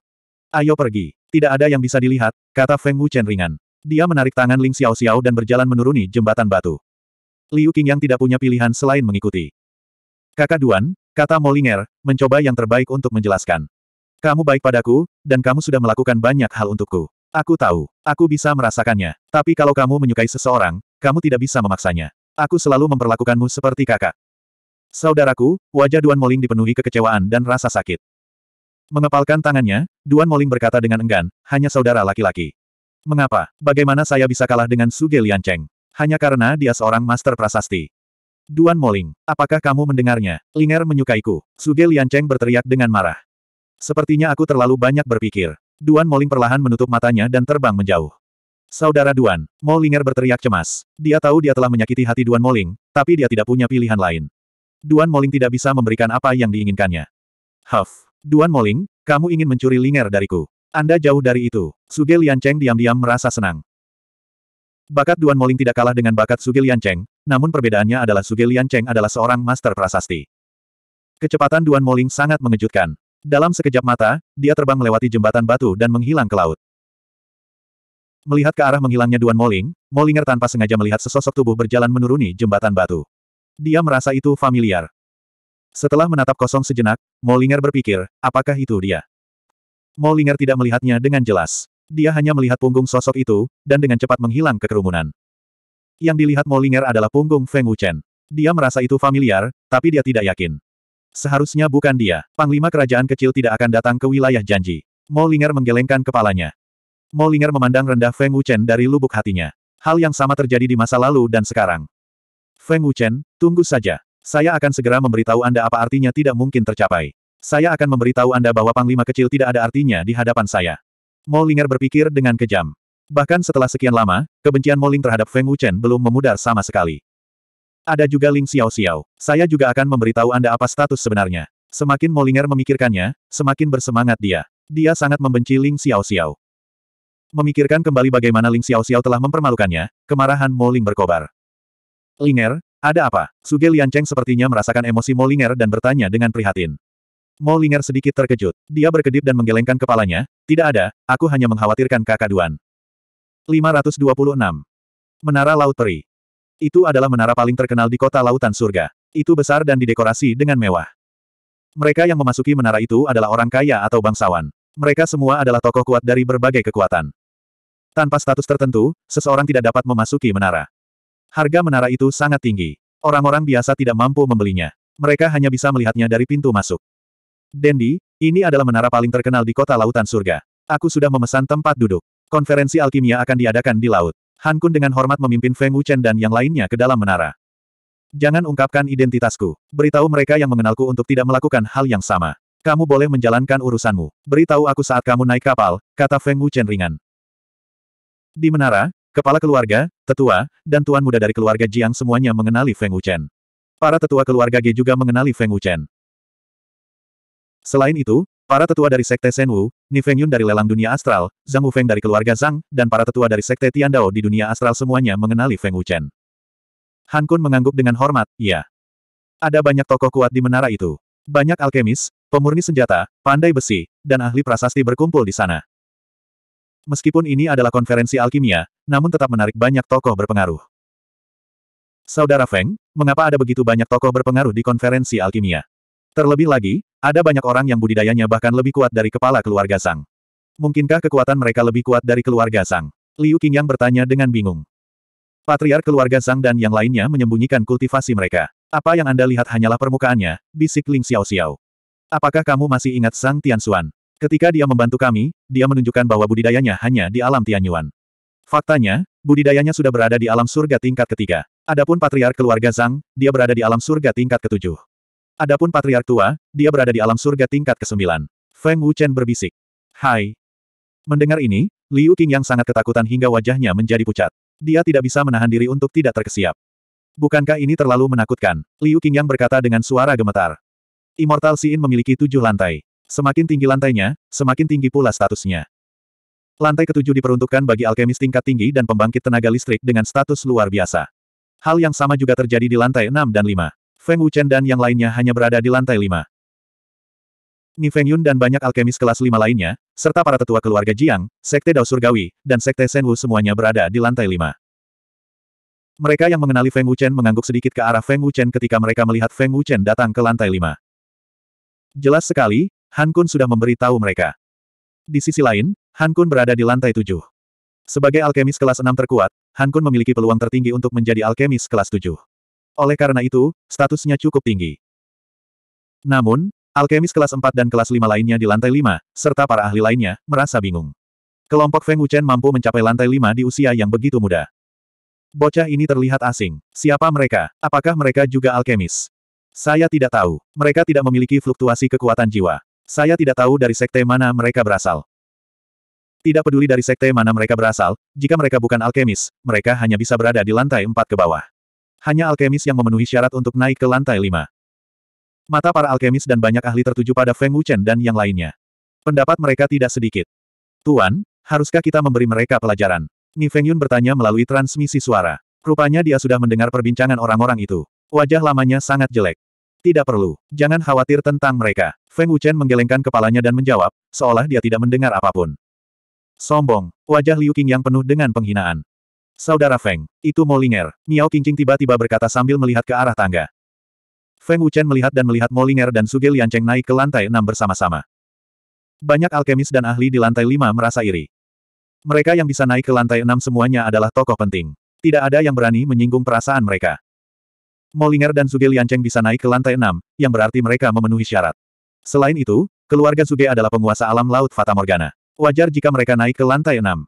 Ayo pergi. Tidak ada yang bisa dilihat, kata Feng Wuchen ringan. Dia menarik tangan Ling Xiao Xiao dan berjalan menuruni jembatan batu. Liu Qingyang tidak punya pilihan selain mengikuti. Kakak Duan, Kata Molinger, mencoba yang terbaik untuk menjelaskan. Kamu baik padaku, dan kamu sudah melakukan banyak hal untukku. Aku tahu, aku bisa merasakannya. Tapi kalau kamu menyukai seseorang, kamu tidak bisa memaksanya. Aku selalu memperlakukanmu seperti kakak. Saudaraku, wajah Duan Moling dipenuhi kekecewaan dan rasa sakit. Mengepalkan tangannya, Duan Moling berkata dengan enggan, hanya saudara laki-laki. Mengapa? Bagaimana saya bisa kalah dengan Suge Liancheng? Hanya karena dia seorang master prasasti. Duan Moling, apakah kamu mendengarnya? Linger menyukaiku. Suge Liancheng berteriak dengan marah. Sepertinya aku terlalu banyak berpikir. Duan Moling perlahan menutup matanya dan terbang menjauh. Saudara Duan, Mo Linger berteriak cemas. Dia tahu dia telah menyakiti hati Duan Moling, tapi dia tidak punya pilihan lain. Duan Moling tidak bisa memberikan apa yang diinginkannya. Huff, Duan Moling, kamu ingin mencuri Linger dariku. Anda jauh dari itu. Suge Liancheng diam-diam merasa senang. Bakat Duan Moling tidak kalah dengan bakat Suge Liancheng, namun perbedaannya adalah Suge Lian Cheng adalah seorang master prasasti. Kecepatan Duan Moling sangat mengejutkan. Dalam sekejap mata, dia terbang melewati jembatan batu dan menghilang ke laut. Melihat ke arah menghilangnya Duan Moling, Molinger tanpa sengaja melihat sesosok tubuh berjalan menuruni jembatan batu. Dia merasa itu familiar. Setelah menatap kosong sejenak, Molinger berpikir, apakah itu dia? Molinger tidak melihatnya dengan jelas. Dia hanya melihat punggung sosok itu, dan dengan cepat menghilang ke kerumunan. Yang dilihat Molinger adalah punggung Feng Wuchen. Dia merasa itu familiar, tapi dia tidak yakin. Seharusnya bukan dia. Panglima kerajaan kecil tidak akan datang ke wilayah janji. Molinger menggelengkan kepalanya. Molinger memandang rendah Feng Wuchen dari lubuk hatinya. Hal yang sama terjadi di masa lalu dan sekarang. Feng Wuchen, tunggu saja. Saya akan segera memberitahu Anda apa artinya tidak mungkin tercapai. Saya akan memberitahu Anda bahwa Panglima kecil tidak ada artinya di hadapan saya. Molinger berpikir dengan kejam. Bahkan setelah sekian lama, kebencian Moling terhadap Feng Wuchen belum memudar sama sekali. Ada juga Ling Xiao Xiao. Saya juga akan memberitahu Anda apa status sebenarnya. Semakin Molinger memikirkannya, semakin bersemangat dia. Dia sangat membenci Ling Xiao Xiao. Memikirkan kembali bagaimana Ling Xiao Xiao telah mempermalukannya, kemarahan Moling berkobar. Linger, ada apa? Suge Liancheng sepertinya merasakan emosi Molinger dan bertanya dengan prihatin. Molinger sedikit terkejut. Dia berkedip dan menggelengkan kepalanya, tidak ada, aku hanya mengkhawatirkan kakak Duan. 526. Menara Laut Peri. Itu adalah menara paling terkenal di kota Lautan Surga. Itu besar dan didekorasi dengan mewah. Mereka yang memasuki menara itu adalah orang kaya atau bangsawan. Mereka semua adalah tokoh kuat dari berbagai kekuatan. Tanpa status tertentu, seseorang tidak dapat memasuki menara. Harga menara itu sangat tinggi. Orang-orang biasa tidak mampu membelinya. Mereka hanya bisa melihatnya dari pintu masuk. Dendi, ini adalah menara paling terkenal di kota Lautan Surga. Aku sudah memesan tempat duduk. Konferensi alkimia akan diadakan di laut. Han Kun dengan hormat memimpin Feng Wuchen dan yang lainnya ke dalam menara. Jangan ungkapkan identitasku. Beritahu mereka yang mengenalku untuk tidak melakukan hal yang sama. Kamu boleh menjalankan urusanmu. Beritahu aku saat kamu naik kapal, kata Feng Wuchen ringan. Di menara, kepala keluarga, tetua, dan tuan muda dari keluarga Jiang semuanya mengenali Feng Wuchen. Para tetua keluarga Ge juga mengenali Feng Wuchen. Selain itu, Para tetua dari Sekte Senwu, Nifeng Yun dari Lelang Dunia Astral, Zhang Wufeng dari keluarga Zhang, dan para tetua dari Sekte Tiandao di dunia astral semuanya mengenali Feng Wuchen. Han Kun mengangguk dengan hormat, ya. Ada banyak tokoh kuat di menara itu. Banyak alkemis, pemurni senjata, pandai besi, dan ahli prasasti berkumpul di sana. Meskipun ini adalah konferensi alkimia, namun tetap menarik banyak tokoh berpengaruh. Saudara Feng, mengapa ada begitu banyak tokoh berpengaruh di konferensi alkimia? Terlebih lagi, ada banyak orang yang budidayanya bahkan lebih kuat dari kepala keluarga Sang. Mungkinkah kekuatan mereka lebih kuat dari keluarga Sang? Liu Qingyang bertanya dengan bingung. Patriar keluarga Sang dan yang lainnya menyembunyikan kultivasi mereka. Apa yang Anda lihat hanyalah permukaannya, bisik Ling Xiao Xiao. Apakah kamu masih ingat Sang Tian Xuan? Ketika dia membantu kami, dia menunjukkan bahwa budidayanya hanya di alam Tian Yuan. Faktanya, budidayanya sudah berada di alam surga tingkat ketiga. Adapun patriar keluarga Sang, dia berada di alam surga tingkat ketujuh. Adapun patriark tua, dia berada di alam surga tingkat ke-9. Feng Wuchen berbisik. Hai. Mendengar ini, Liu Qing yang sangat ketakutan hingga wajahnya menjadi pucat. Dia tidak bisa menahan diri untuk tidak terkesiap. Bukankah ini terlalu menakutkan? Liu Qing yang berkata dengan suara gemetar. Immortal Siin memiliki tujuh lantai. Semakin tinggi lantainya, semakin tinggi pula statusnya. Lantai ketujuh diperuntukkan bagi alkemis tingkat tinggi dan pembangkit tenaga listrik dengan status luar biasa. Hal yang sama juga terjadi di lantai enam dan lima. Feng Wuchen dan yang lainnya hanya berada di lantai lima. Ni Feng Yun dan banyak alkemis kelas lima lainnya, serta para tetua keluarga Jiang, Sekte Dao Surgawi, dan Sekte Senwu semuanya berada di lantai lima. Mereka yang mengenali Feng Wuchen mengangguk sedikit ke arah Feng Wuchen ketika mereka melihat Feng Wuchen datang ke lantai lima. Jelas sekali, Han Kun sudah memberitahu mereka. Di sisi lain, Han Kun berada di lantai tujuh. Sebagai alkemis kelas enam terkuat, Han Kun memiliki peluang tertinggi untuk menjadi alkemis kelas tujuh. Oleh karena itu, statusnya cukup tinggi. Namun, alkemis kelas 4 dan kelas 5 lainnya di lantai 5, serta para ahli lainnya, merasa bingung. Kelompok Feng Wuchen mampu mencapai lantai 5 di usia yang begitu muda. Bocah ini terlihat asing. Siapa mereka? Apakah mereka juga alkemis? Saya tidak tahu. Mereka tidak memiliki fluktuasi kekuatan jiwa. Saya tidak tahu dari sekte mana mereka berasal. Tidak peduli dari sekte mana mereka berasal, jika mereka bukan alkemis, mereka hanya bisa berada di lantai empat ke bawah hanya alkemis yang memenuhi syarat untuk naik ke lantai lima. Mata para alkemis dan banyak ahli tertuju pada Feng Wuchen dan yang lainnya. Pendapat mereka tidak sedikit. Tuan, haruskah kita memberi mereka pelajaran? Ni Feng Yun bertanya melalui transmisi suara. Rupanya dia sudah mendengar perbincangan orang-orang itu. Wajah lamanya sangat jelek. Tidak perlu, jangan khawatir tentang mereka. Feng Wuchen menggelengkan kepalanya dan menjawab, seolah dia tidak mendengar apapun. Sombong, wajah Liu Qing yang penuh dengan penghinaan. Saudara Feng, itu Molinger. Miao Qingqing tiba-tiba berkata sambil melihat ke arah tangga. Feng Wuchen melihat dan melihat Molinger dan Suge Liancheng naik ke lantai enam bersama-sama. Banyak alkemis dan ahli di lantai lima merasa iri. Mereka yang bisa naik ke lantai enam semuanya adalah tokoh penting. Tidak ada yang berani menyinggung perasaan mereka. Molinger dan Suge Liancheng bisa naik ke lantai enam, yang berarti mereka memenuhi syarat. Selain itu, keluarga Suge adalah penguasa alam laut Fata Morgana. Wajar jika mereka naik ke lantai enam.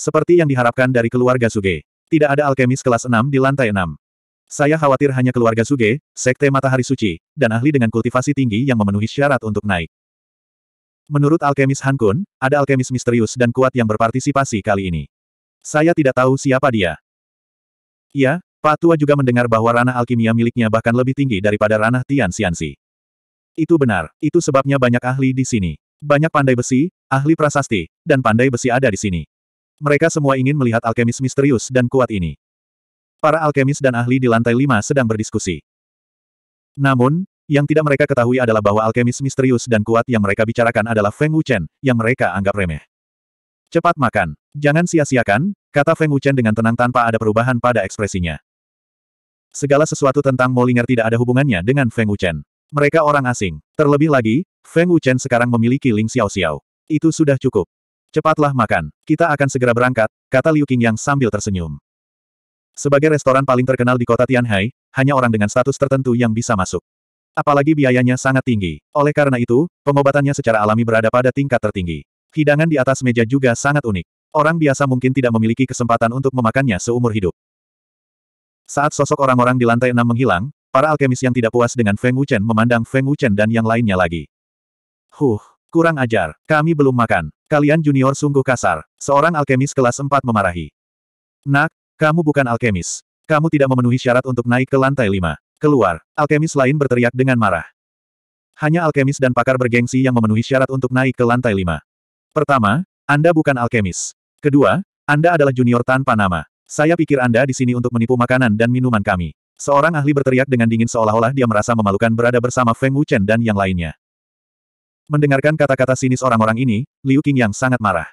Seperti yang diharapkan dari keluarga Suge. Tidak ada alkemis kelas 6 di lantai 6. Saya khawatir hanya keluarga Suge, sekte matahari suci, dan ahli dengan kultivasi tinggi yang memenuhi syarat untuk naik. Menurut alkemis Hankun, ada alkemis misterius dan kuat yang berpartisipasi kali ini. Saya tidak tahu siapa dia. Iya, Pak Tua juga mendengar bahwa ranah alkimia miliknya bahkan lebih tinggi daripada ranah Tian Xianxi. Itu benar, itu sebabnya banyak ahli di sini. Banyak pandai besi, ahli prasasti, dan pandai besi ada di sini. Mereka semua ingin melihat alkemis misterius dan kuat ini. Para alkemis dan ahli di lantai lima sedang berdiskusi. Namun, yang tidak mereka ketahui adalah bahwa alkemis misterius dan kuat yang mereka bicarakan adalah Feng Wuchen, yang mereka anggap remeh. Cepat makan. Jangan sia-siakan, kata Feng Wuchen dengan tenang tanpa ada perubahan pada ekspresinya. Segala sesuatu tentang Molinger tidak ada hubungannya dengan Feng Wuchen. Mereka orang asing. Terlebih lagi, Feng Wuchen sekarang memiliki Ling Xiao Xiao. Itu sudah cukup. Cepatlah makan, kita akan segera berangkat, kata Liu Qingyang sambil tersenyum. Sebagai restoran paling terkenal di kota Tianhai, hanya orang dengan status tertentu yang bisa masuk. Apalagi biayanya sangat tinggi. Oleh karena itu, pengobatannya secara alami berada pada tingkat tertinggi. Hidangan di atas meja juga sangat unik. Orang biasa mungkin tidak memiliki kesempatan untuk memakannya seumur hidup. Saat sosok orang-orang di lantai enam menghilang, para alkemis yang tidak puas dengan Feng Wuchen memandang Feng Wuchen dan yang lainnya lagi. Huh, kurang ajar, kami belum makan. Kalian junior sungguh kasar, seorang alkemis kelas 4 memarahi. Nak, kamu bukan alkemis. Kamu tidak memenuhi syarat untuk naik ke lantai 5. Keluar, alkemis lain berteriak dengan marah. Hanya alkemis dan pakar bergengsi yang memenuhi syarat untuk naik ke lantai 5. Pertama, Anda bukan alkemis. Kedua, Anda adalah junior tanpa nama. Saya pikir Anda di sini untuk menipu makanan dan minuman kami. Seorang ahli berteriak dengan dingin seolah-olah dia merasa memalukan berada bersama Feng Wuchen dan yang lainnya. Mendengarkan kata-kata sinis orang-orang ini, Liu yang sangat marah.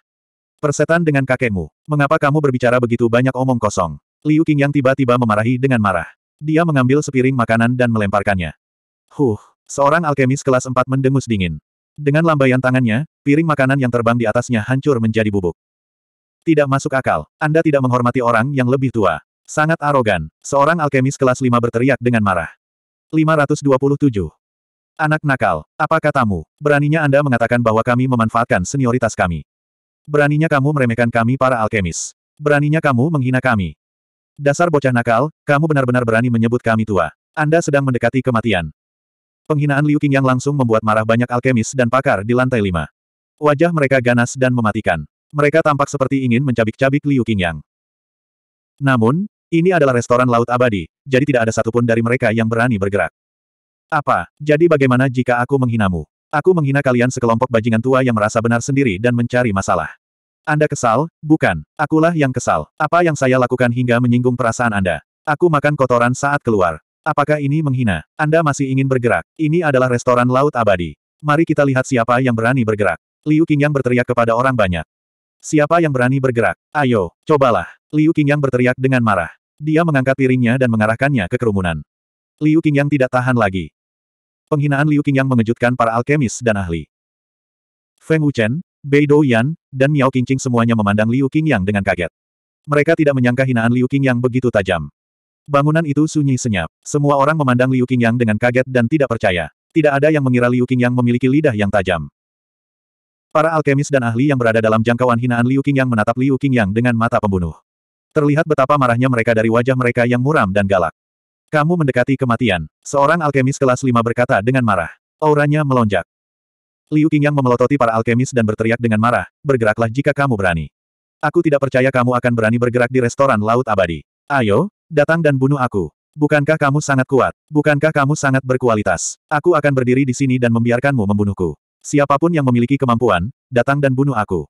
Persetan dengan kakekmu. Mengapa kamu berbicara begitu banyak omong kosong? Liu yang tiba-tiba memarahi dengan marah. Dia mengambil sepiring makanan dan melemparkannya. Huh, seorang alkemis kelas 4 mendengus dingin. Dengan lambaian tangannya, piring makanan yang terbang di atasnya hancur menjadi bubuk. Tidak masuk akal, Anda tidak menghormati orang yang lebih tua. Sangat arogan, seorang alkemis kelas 5 berteriak dengan marah. 527. Anak nakal, apa katamu? Beraninya Anda mengatakan bahwa kami memanfaatkan senioritas kami. Beraninya kamu meremehkan kami para alkemis. Beraninya kamu menghina kami. Dasar bocah nakal, kamu benar-benar berani menyebut kami tua. Anda sedang mendekati kematian. Penghinaan Liu yang langsung membuat marah banyak alkemis dan pakar di lantai lima. Wajah mereka ganas dan mematikan. Mereka tampak seperti ingin mencabik-cabik Liu Qingyang. Namun, ini adalah restoran laut abadi, jadi tidak ada satupun dari mereka yang berani bergerak. Apa? Jadi bagaimana jika aku menghinamu? Aku menghina kalian sekelompok bajingan tua yang merasa benar sendiri dan mencari masalah. Anda kesal? Bukan. Akulah yang kesal. Apa yang saya lakukan hingga menyinggung perasaan Anda? Aku makan kotoran saat keluar. Apakah ini menghina? Anda masih ingin bergerak. Ini adalah restoran laut abadi. Mari kita lihat siapa yang berani bergerak. Liu yang berteriak kepada orang banyak. Siapa yang berani bergerak? Ayo, cobalah. Liu yang berteriak dengan marah. Dia mengangkat piringnya dan mengarahkannya ke kerumunan. Liu yang tidak tahan lagi. Penghinaan Liu Qingyang mengejutkan para alkemis dan ahli. Feng Wuchen, Bei Douyan, dan Miao Qingqing semuanya memandang Liu Qingyang dengan kaget. Mereka tidak menyangka hinaan Liu Qingyang begitu tajam. Bangunan itu sunyi senyap. Semua orang memandang Liu Qingyang dengan kaget dan tidak percaya. Tidak ada yang mengira Liu Qingyang memiliki lidah yang tajam. Para alkemis dan ahli yang berada dalam jangkauan hinaan Liu Qingyang menatap Liu Qingyang dengan mata pembunuh. Terlihat betapa marahnya mereka dari wajah mereka yang muram dan galak. Kamu mendekati kematian. Seorang alkemis kelas 5 berkata dengan marah. Auranya melonjak. Liu Qingyang memelototi para alkemis dan berteriak dengan marah, bergeraklah jika kamu berani. Aku tidak percaya kamu akan berani bergerak di restoran Laut Abadi. Ayo, datang dan bunuh aku. Bukankah kamu sangat kuat? Bukankah kamu sangat berkualitas? Aku akan berdiri di sini dan membiarkanmu membunuhku. Siapapun yang memiliki kemampuan, datang dan bunuh aku.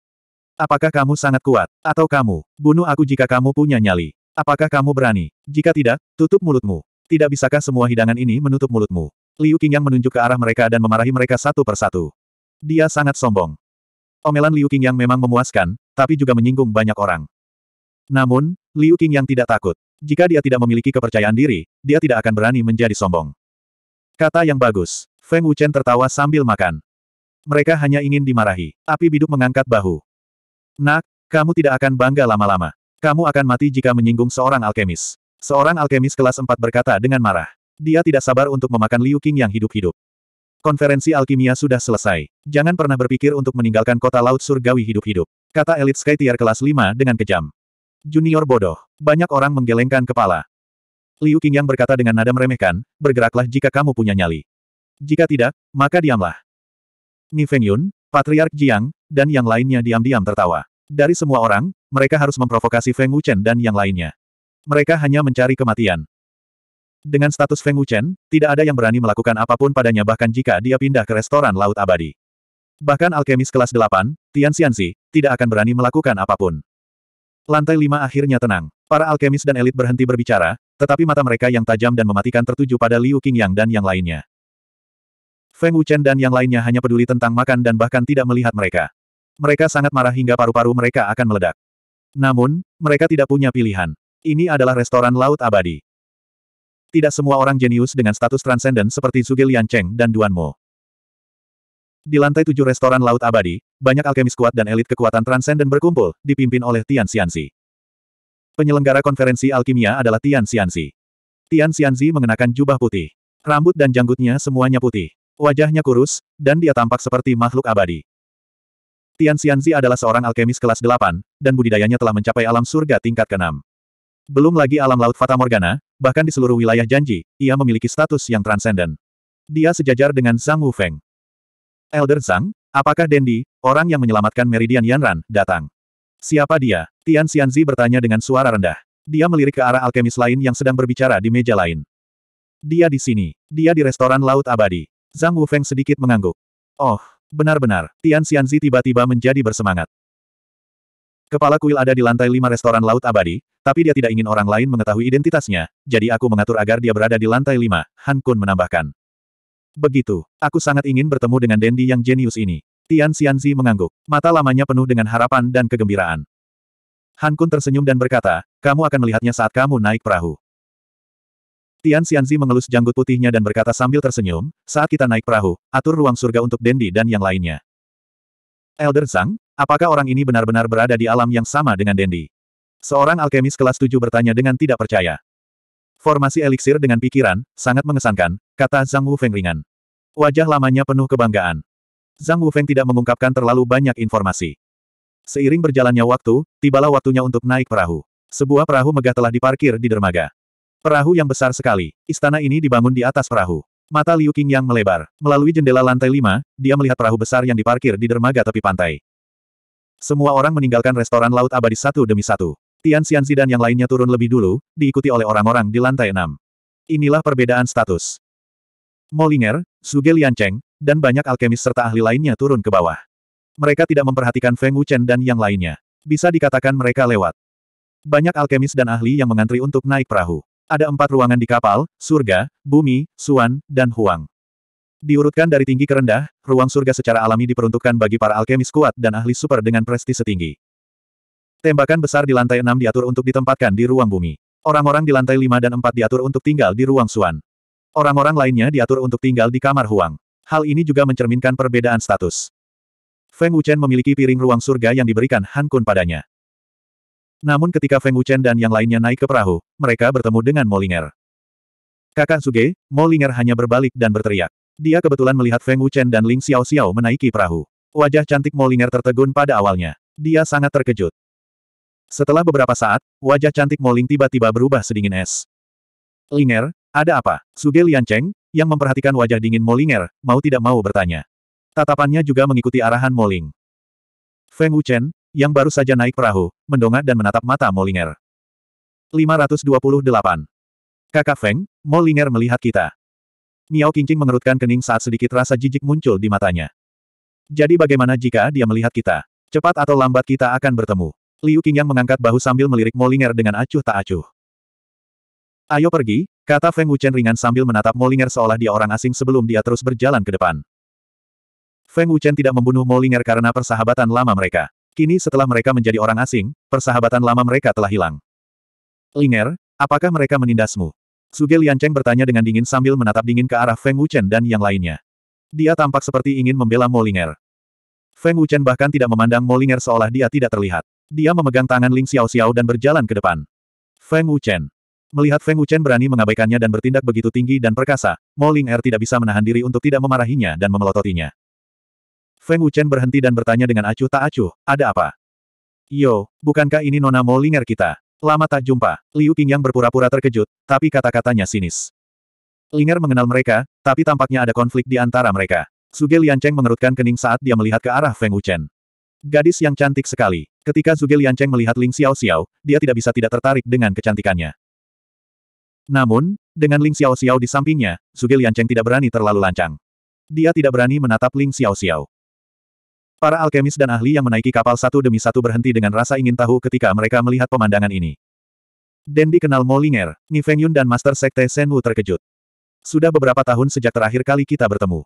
Apakah kamu sangat kuat? Atau kamu, bunuh aku jika kamu punya nyali. Apakah kamu berani? Jika tidak, tutup mulutmu. Tidak bisakah semua hidangan ini menutup mulutmu? Liu Qingyang menunjuk ke arah mereka dan memarahi mereka satu persatu. Dia sangat sombong. Omelan Liu Qingyang memang memuaskan, tapi juga menyinggung banyak orang. Namun, Liu Qingyang tidak takut. Jika dia tidak memiliki kepercayaan diri, dia tidak akan berani menjadi sombong. Kata yang bagus. Feng Wuchen tertawa sambil makan. Mereka hanya ingin dimarahi. Api biduk mengangkat bahu. Nak, kamu tidak akan bangga lama-lama. Kamu akan mati jika menyinggung seorang alkemis. Seorang alkemis kelas 4 berkata dengan marah. Dia tidak sabar untuk memakan Liu Qing yang hidup-hidup. Konferensi alkimia sudah selesai. Jangan pernah berpikir untuk meninggalkan kota laut surgawi hidup-hidup. Kata elit Sky Tier kelas 5 dengan kejam. Junior bodoh. Banyak orang menggelengkan kepala. Liu Qing yang berkata dengan nada meremehkan, bergeraklah jika kamu punya nyali. Jika tidak, maka diamlah. Ni Feng Yun, Patriark Jiang, dan yang lainnya diam-diam tertawa. Dari semua orang, mereka harus memprovokasi Feng Wuchen dan yang lainnya. Mereka hanya mencari kematian. Dengan status Feng Wuchen, tidak ada yang berani melakukan apapun padanya bahkan jika dia pindah ke restoran Laut Abadi. Bahkan alkemis kelas 8, Tian Xianzi, tidak akan berani melakukan apapun. Lantai 5 akhirnya tenang. Para alkemis dan elit berhenti berbicara, tetapi mata mereka yang tajam dan mematikan tertuju pada Liu Qingyang dan yang lainnya. Feng Wuchen dan yang lainnya hanya peduli tentang makan dan bahkan tidak melihat mereka. Mereka sangat marah hingga paru-paru mereka akan meledak. Namun, mereka tidak punya pilihan. Ini adalah restoran laut abadi. Tidak semua orang jenius dengan status transenden seperti Sugilian Cheng dan Duan Mo. Di lantai tujuh restoran laut abadi, banyak alkemis kuat dan elit kekuatan transenden berkumpul, dipimpin oleh Tian Xianzi. Penyelenggara konferensi alkimia adalah Tian Xianzi. Tian Xianzi mengenakan jubah putih. Rambut dan janggutnya semuanya putih. Wajahnya kurus, dan dia tampak seperti makhluk abadi. Tian Xianzi adalah seorang alkemis kelas 8, dan budidayanya telah mencapai alam surga tingkat keenam. Belum lagi alam laut Fata Morgana, bahkan di seluruh wilayah janji, ia memiliki status yang transenden. Dia sejajar dengan Zhang Wufeng. Elder Zhang, apakah Dendi, orang yang menyelamatkan Meridian Yanran, datang? Siapa dia? Tian Xianzi bertanya dengan suara rendah. Dia melirik ke arah alkemis lain yang sedang berbicara di meja lain. Dia di sini. Dia di restoran Laut Abadi. Zhang Wufeng sedikit mengangguk. Oh, Benar-benar, Tian Xianzi tiba-tiba menjadi bersemangat. Kepala kuil ada di lantai lima restoran Laut Abadi, tapi dia tidak ingin orang lain mengetahui identitasnya, jadi aku mengatur agar dia berada di lantai lima, Han Kun menambahkan. Begitu, aku sangat ingin bertemu dengan Dendi yang jenius ini. Tian Xianzi mengangguk, mata lamanya penuh dengan harapan dan kegembiraan. Han Kun tersenyum dan berkata, kamu akan melihatnya saat kamu naik perahu. Tian Xianzi mengelus janggut putihnya dan berkata sambil tersenyum, saat kita naik perahu, atur ruang surga untuk Dendi dan yang lainnya. Elder Zhang, apakah orang ini benar-benar berada di alam yang sama dengan Dendi? Seorang alkemis kelas 7 bertanya dengan tidak percaya. Formasi eliksir dengan pikiran, sangat mengesankan, kata Zhang Wufeng ringan. Wajah lamanya penuh kebanggaan. Zhang Wufeng tidak mengungkapkan terlalu banyak informasi. Seiring berjalannya waktu, tibalah waktunya untuk naik perahu. Sebuah perahu megah telah diparkir di dermaga. Perahu yang besar sekali. Istana ini dibangun di atas perahu. Mata Liu King yang melebar. Melalui jendela lantai lima, dia melihat perahu besar yang diparkir di dermaga tepi pantai. Semua orang meninggalkan restoran laut abadi satu demi satu. Tian Xianzi dan yang lainnya turun lebih dulu, diikuti oleh orang-orang di lantai enam. Inilah perbedaan status. Molinger, Suge Liancheng, dan banyak alkemis serta ahli lainnya turun ke bawah. Mereka tidak memperhatikan Feng Wuchen dan yang lainnya. Bisa dikatakan mereka lewat. Banyak alkemis dan ahli yang mengantri untuk naik perahu. Ada empat ruangan di kapal, surga, bumi, suan, dan huang. Diurutkan dari tinggi ke rendah, ruang surga secara alami diperuntukkan bagi para alkemis kuat dan ahli super dengan prestise setinggi. Tembakan besar di lantai enam diatur untuk ditempatkan di ruang bumi. Orang-orang di lantai lima dan empat diatur untuk tinggal di ruang suan. Orang-orang lainnya diatur untuk tinggal di kamar huang. Hal ini juga mencerminkan perbedaan status. Feng Wuchen memiliki piring ruang surga yang diberikan Han Kun padanya. Namun ketika Feng Wuchen dan yang lainnya naik ke perahu, mereka bertemu dengan Molinger. Kakak Suge, Molinger hanya berbalik dan berteriak. Dia kebetulan melihat Feng Wuchen dan Ling Xiao Xiao menaiki perahu. Wajah cantik Molinger tertegun pada awalnya. Dia sangat terkejut. Setelah beberapa saat, wajah cantik Moling tiba-tiba berubah sedingin es. Linger, ada apa? Suge Liancheng, yang memperhatikan wajah dingin Molinger, mau tidak mau bertanya. Tatapannya juga mengikuti arahan Moling. Feng Wuchen, yang baru saja naik perahu, mendongak dan menatap mata Molinger. 528. Kakak Feng, Molinger melihat kita. Miao Qingqing mengerutkan kening saat sedikit rasa jijik muncul di matanya. Jadi bagaimana jika dia melihat kita? Cepat atau lambat kita akan bertemu. Liu Qingyang mengangkat bahu sambil melirik Molinger dengan acuh tak acuh. Ayo pergi, kata Feng Wuchen ringan sambil menatap Molinger seolah dia orang asing sebelum dia terus berjalan ke depan. Feng Wuchen tidak membunuh Molinger karena persahabatan lama mereka. Kini setelah mereka menjadi orang asing, persahabatan lama mereka telah hilang. Linger, apakah mereka menindasmu? Suge Liancheng bertanya dengan dingin sambil menatap dingin ke arah Feng Wuchen dan yang lainnya. Dia tampak seperti ingin membela Molinger. Feng Wuchen bahkan tidak memandang Molinger seolah dia tidak terlihat. Dia memegang tangan Ling Xiao Xiao dan berjalan ke depan. Feng Wuchen. Melihat Feng Wuchen berani mengabaikannya dan bertindak begitu tinggi dan perkasa, Mo Ling'er tidak bisa menahan diri untuk tidak memarahinya dan memelototinya. Feng Wuchen berhenti dan bertanya dengan acuh tak acuh, ada apa? Yo, bukankah ini Nona Molinger kita? Lama tak jumpa, Liu Pingyang berpura-pura terkejut, tapi kata-katanya sinis. Linger mengenal mereka, tapi tampaknya ada konflik di antara mereka. Suge Liancheng mengerutkan kening saat dia melihat ke arah Feng Wuchen. Gadis yang cantik sekali. Ketika Suge Liancheng melihat Ling Xiao Xiao, dia tidak bisa tidak tertarik dengan kecantikannya. Namun, dengan Ling Xiao Xiao di sampingnya, Suge Liancheng tidak berani terlalu lancang. Dia tidak berani menatap Ling Xiao Xiao. Para alkemis dan ahli yang menaiki kapal satu demi satu berhenti dengan rasa ingin tahu ketika mereka melihat pemandangan ini. Dendi kenal Molinger, Nifeng Yun dan Master Sekte Senwu terkejut. Sudah beberapa tahun sejak terakhir kali kita bertemu.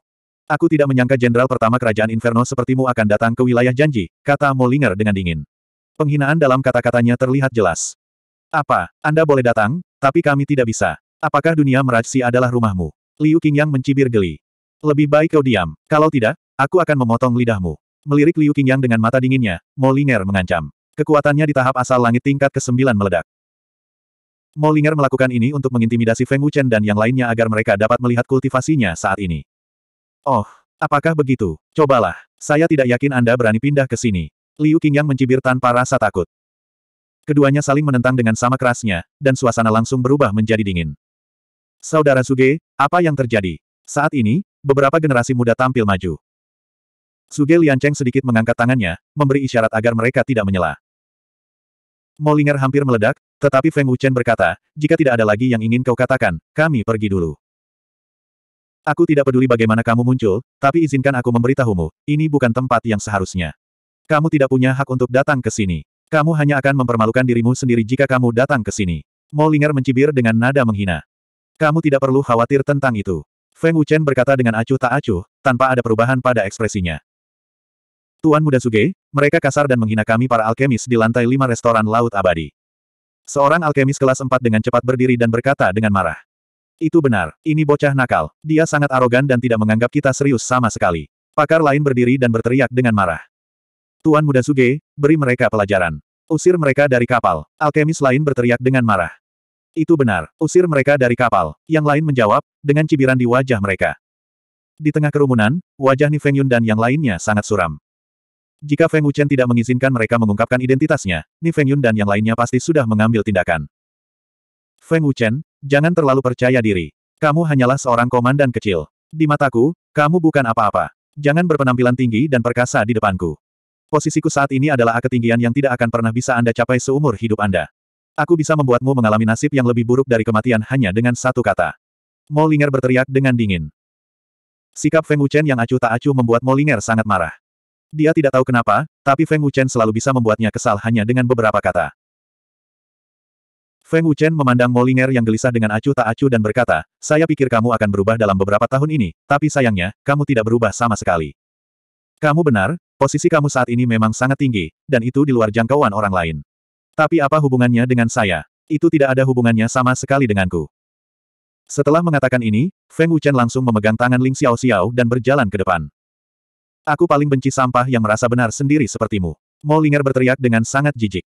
Aku tidak menyangka jenderal pertama kerajaan Inferno sepertimu akan datang ke wilayah janji, kata Molinger dengan dingin. Penghinaan dalam kata-katanya terlihat jelas. Apa, Anda boleh datang, tapi kami tidak bisa. Apakah dunia merajsi adalah rumahmu? Liu Qingyang mencibir geli. Lebih baik kau diam, kalau tidak, aku akan memotong lidahmu. Melirik Liu Qingyang dengan mata dinginnya, Molinger mengancam. Kekuatannya di tahap asal langit tingkat ke-9 meledak. Molinger melakukan ini untuk mengintimidasi Feng Wuchen dan yang lainnya agar mereka dapat melihat kultivasinya saat ini. Oh, apakah begitu? Cobalah. Saya tidak yakin Anda berani pindah ke sini. Liu Qingyang mencibir tanpa rasa takut. Keduanya saling menentang dengan sama kerasnya, dan suasana langsung berubah menjadi dingin. Saudara Suge, apa yang terjadi? Saat ini, beberapa generasi muda tampil maju. Suge Liancheng sedikit mengangkat tangannya, memberi isyarat agar mereka tidak menyela. Molinger hampir meledak, tetapi Feng Wuchen berkata, jika tidak ada lagi yang ingin kau katakan, kami pergi dulu. Aku tidak peduli bagaimana kamu muncul, tapi izinkan aku memberitahumu, ini bukan tempat yang seharusnya. Kamu tidak punya hak untuk datang ke sini. Kamu hanya akan mempermalukan dirimu sendiri jika kamu datang ke sini. Molinger mencibir dengan nada menghina. Kamu tidak perlu khawatir tentang itu. Feng Wuchen berkata dengan acuh tak acuh, tanpa ada perubahan pada ekspresinya. Tuan Muda Suge, mereka kasar dan menghina kami para alkemis di lantai lima restoran Laut Abadi. Seorang alkemis kelas empat dengan cepat berdiri dan berkata dengan marah. Itu benar, ini bocah nakal. Dia sangat arogan dan tidak menganggap kita serius sama sekali. Pakar lain berdiri dan berteriak dengan marah. Tuan Muda Suge, beri mereka pelajaran. Usir mereka dari kapal. Alkemis lain berteriak dengan marah. Itu benar, usir mereka dari kapal. Yang lain menjawab, dengan cibiran di wajah mereka. Di tengah kerumunan, wajah Nifeng Yun dan yang lainnya sangat suram. Jika Feng Wuchen tidak mengizinkan mereka mengungkapkan identitasnya, Ni Feng Yun dan yang lainnya pasti sudah mengambil tindakan. Feng Wuchen, jangan terlalu percaya diri. Kamu hanyalah seorang komandan kecil. Di mataku, kamu bukan apa-apa. Jangan berpenampilan tinggi dan perkasa di depanku. Posisiku saat ini adalah ketinggian yang tidak akan pernah bisa Anda capai seumur hidup Anda. Aku bisa membuatmu mengalami nasib yang lebih buruk dari kematian hanya dengan satu kata. Molinger berteriak dengan dingin. Sikap Feng Wuchen yang acuh tak acuh membuat Molinger sangat marah. Dia tidak tahu kenapa, tapi Feng Wuchen selalu bisa membuatnya kesal hanya dengan beberapa kata. Feng Wuchen memandang Molinger yang gelisah dengan acuh tak acuh dan berkata, saya pikir kamu akan berubah dalam beberapa tahun ini, tapi sayangnya, kamu tidak berubah sama sekali. Kamu benar, posisi kamu saat ini memang sangat tinggi, dan itu di luar jangkauan orang lain. Tapi apa hubungannya dengan saya? Itu tidak ada hubungannya sama sekali denganku. Setelah mengatakan ini, Feng Wuchen langsung memegang tangan Ling Xiao Xiao dan berjalan ke depan. Aku paling benci sampah yang merasa benar sendiri sepertimu. Mo Linger berteriak dengan sangat jijik.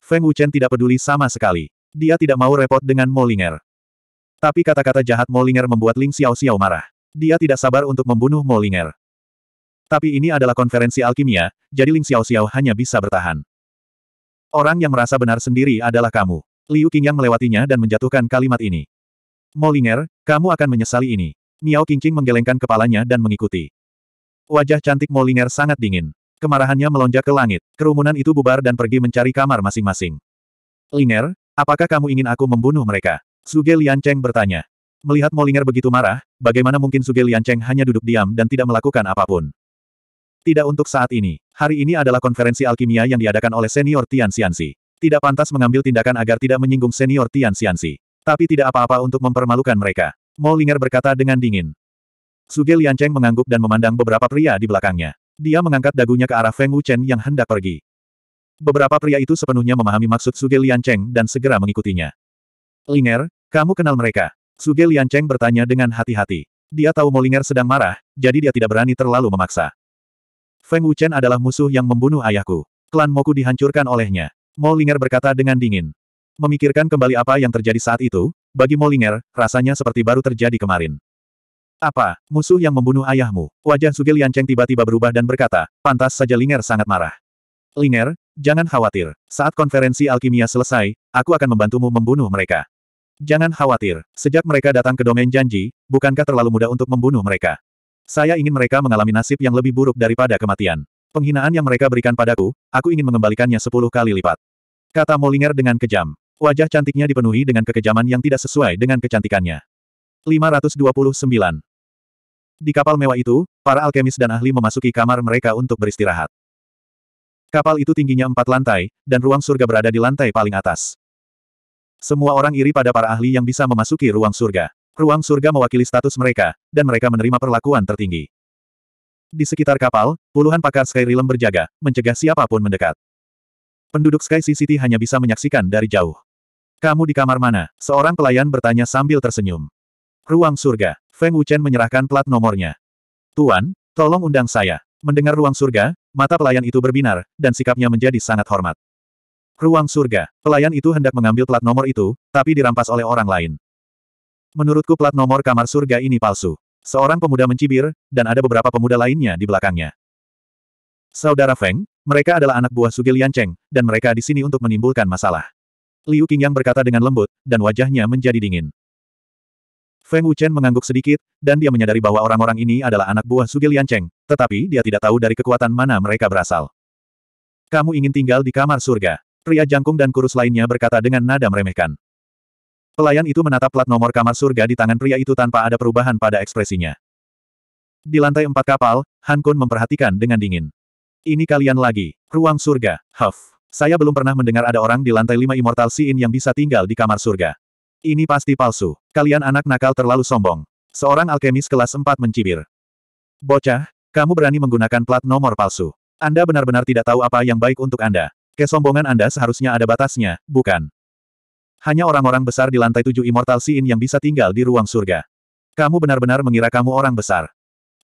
Feng Wuchen tidak peduli sama sekali. Dia tidak mau repot dengan Mo Linger. Tapi kata-kata jahat Mo Linger membuat Ling Xiao Xiao marah. Dia tidak sabar untuk membunuh Mo Linger. Tapi ini adalah konferensi alkimia, jadi Ling Xiao Xiao hanya bisa bertahan. Orang yang merasa benar sendiri adalah kamu. Liu Qingyang melewatinya dan menjatuhkan kalimat ini. Mo Linger, kamu akan menyesali ini. Miao Qingqing menggelengkan kepalanya dan mengikuti. Wajah cantik Moliner sangat dingin. Kemarahannya melonjak ke langit. Kerumunan itu bubar dan pergi mencari kamar masing-masing. Ling'er, apakah kamu ingin aku membunuh mereka? Suge Liancheng bertanya. Melihat Molinger begitu marah, bagaimana mungkin Suge Liancheng hanya duduk diam dan tidak melakukan apapun? Tidak untuk saat ini. Hari ini adalah konferensi alkimia yang diadakan oleh senior Tian Xianxi. Tidak pantas mengambil tindakan agar tidak menyinggung senior Tian Xianxi. Tapi tidak apa-apa untuk mempermalukan mereka. Molinger berkata dengan dingin. Suge Liancheng mengangguk dan memandang beberapa pria di belakangnya. Dia mengangkat dagunya ke arah Feng Wuchen yang hendak pergi. Beberapa pria itu sepenuhnya memahami maksud Suge Liancheng dan segera mengikutinya. Linger, kamu kenal mereka? Suge Liancheng bertanya dengan hati-hati. Dia tahu Molinger sedang marah, jadi dia tidak berani terlalu memaksa. Feng Wuchen adalah musuh yang membunuh ayahku. Klan Moku dihancurkan olehnya. Molinger berkata dengan dingin. Memikirkan kembali apa yang terjadi saat itu, bagi Molinger, rasanya seperti baru terjadi kemarin. Apa, musuh yang membunuh ayahmu? Wajah Suge Liancheng tiba-tiba berubah dan berkata, pantas saja Linger sangat marah. Linger, jangan khawatir. Saat konferensi alkimia selesai, aku akan membantumu membunuh mereka. Jangan khawatir, sejak mereka datang ke domain janji, bukankah terlalu mudah untuk membunuh mereka? Saya ingin mereka mengalami nasib yang lebih buruk daripada kematian. Penghinaan yang mereka berikan padaku, aku ingin mengembalikannya sepuluh kali lipat. Kata Molinger dengan kejam. Wajah cantiknya dipenuhi dengan kekejaman yang tidak sesuai dengan kecantikannya. 529. Di kapal mewah itu, para alkemis dan ahli memasuki kamar mereka untuk beristirahat. Kapal itu tingginya empat lantai, dan ruang surga berada di lantai paling atas. Semua orang iri pada para ahli yang bisa memasuki ruang surga. Ruang surga mewakili status mereka, dan mereka menerima perlakuan tertinggi. Di sekitar kapal, puluhan pakar Skyrim berjaga, mencegah siapapun mendekat. Penduduk Sky City hanya bisa menyaksikan dari jauh. Kamu di kamar mana? Seorang pelayan bertanya sambil tersenyum. Ruang surga. Feng Wuchen menyerahkan plat nomornya. Tuan, tolong undang saya. Mendengar ruang surga, mata pelayan itu berbinar, dan sikapnya menjadi sangat hormat. Ruang surga, pelayan itu hendak mengambil plat nomor itu, tapi dirampas oleh orang lain. Menurutku plat nomor kamar surga ini palsu. Seorang pemuda mencibir, dan ada beberapa pemuda lainnya di belakangnya. Saudara Feng, mereka adalah anak buah Sugi Liancheng, dan mereka di sini untuk menimbulkan masalah. Liu Qingyang berkata dengan lembut, dan wajahnya menjadi dingin. Feng Wuchen mengangguk sedikit, dan dia menyadari bahwa orang-orang ini adalah anak buah Suge Liancheng, tetapi dia tidak tahu dari kekuatan mana mereka berasal. Kamu ingin tinggal di kamar surga. Pria jangkung dan kurus lainnya berkata dengan nada meremehkan. Pelayan itu menatap plat nomor kamar surga di tangan pria itu tanpa ada perubahan pada ekspresinya. Di lantai empat kapal, Han Kun memperhatikan dengan dingin. Ini kalian lagi, ruang surga, Huff. Saya belum pernah mendengar ada orang di lantai lima Immortal Sin yang bisa tinggal di kamar surga. Ini pasti palsu. Kalian anak nakal terlalu sombong. Seorang alkemis kelas 4 mencibir. Bocah, kamu berani menggunakan plat nomor palsu. Anda benar-benar tidak tahu apa yang baik untuk Anda. Kesombongan Anda seharusnya ada batasnya, bukan? Hanya orang-orang besar di lantai tujuh Immortal Sin yang bisa tinggal di ruang surga. Kamu benar-benar mengira kamu orang besar.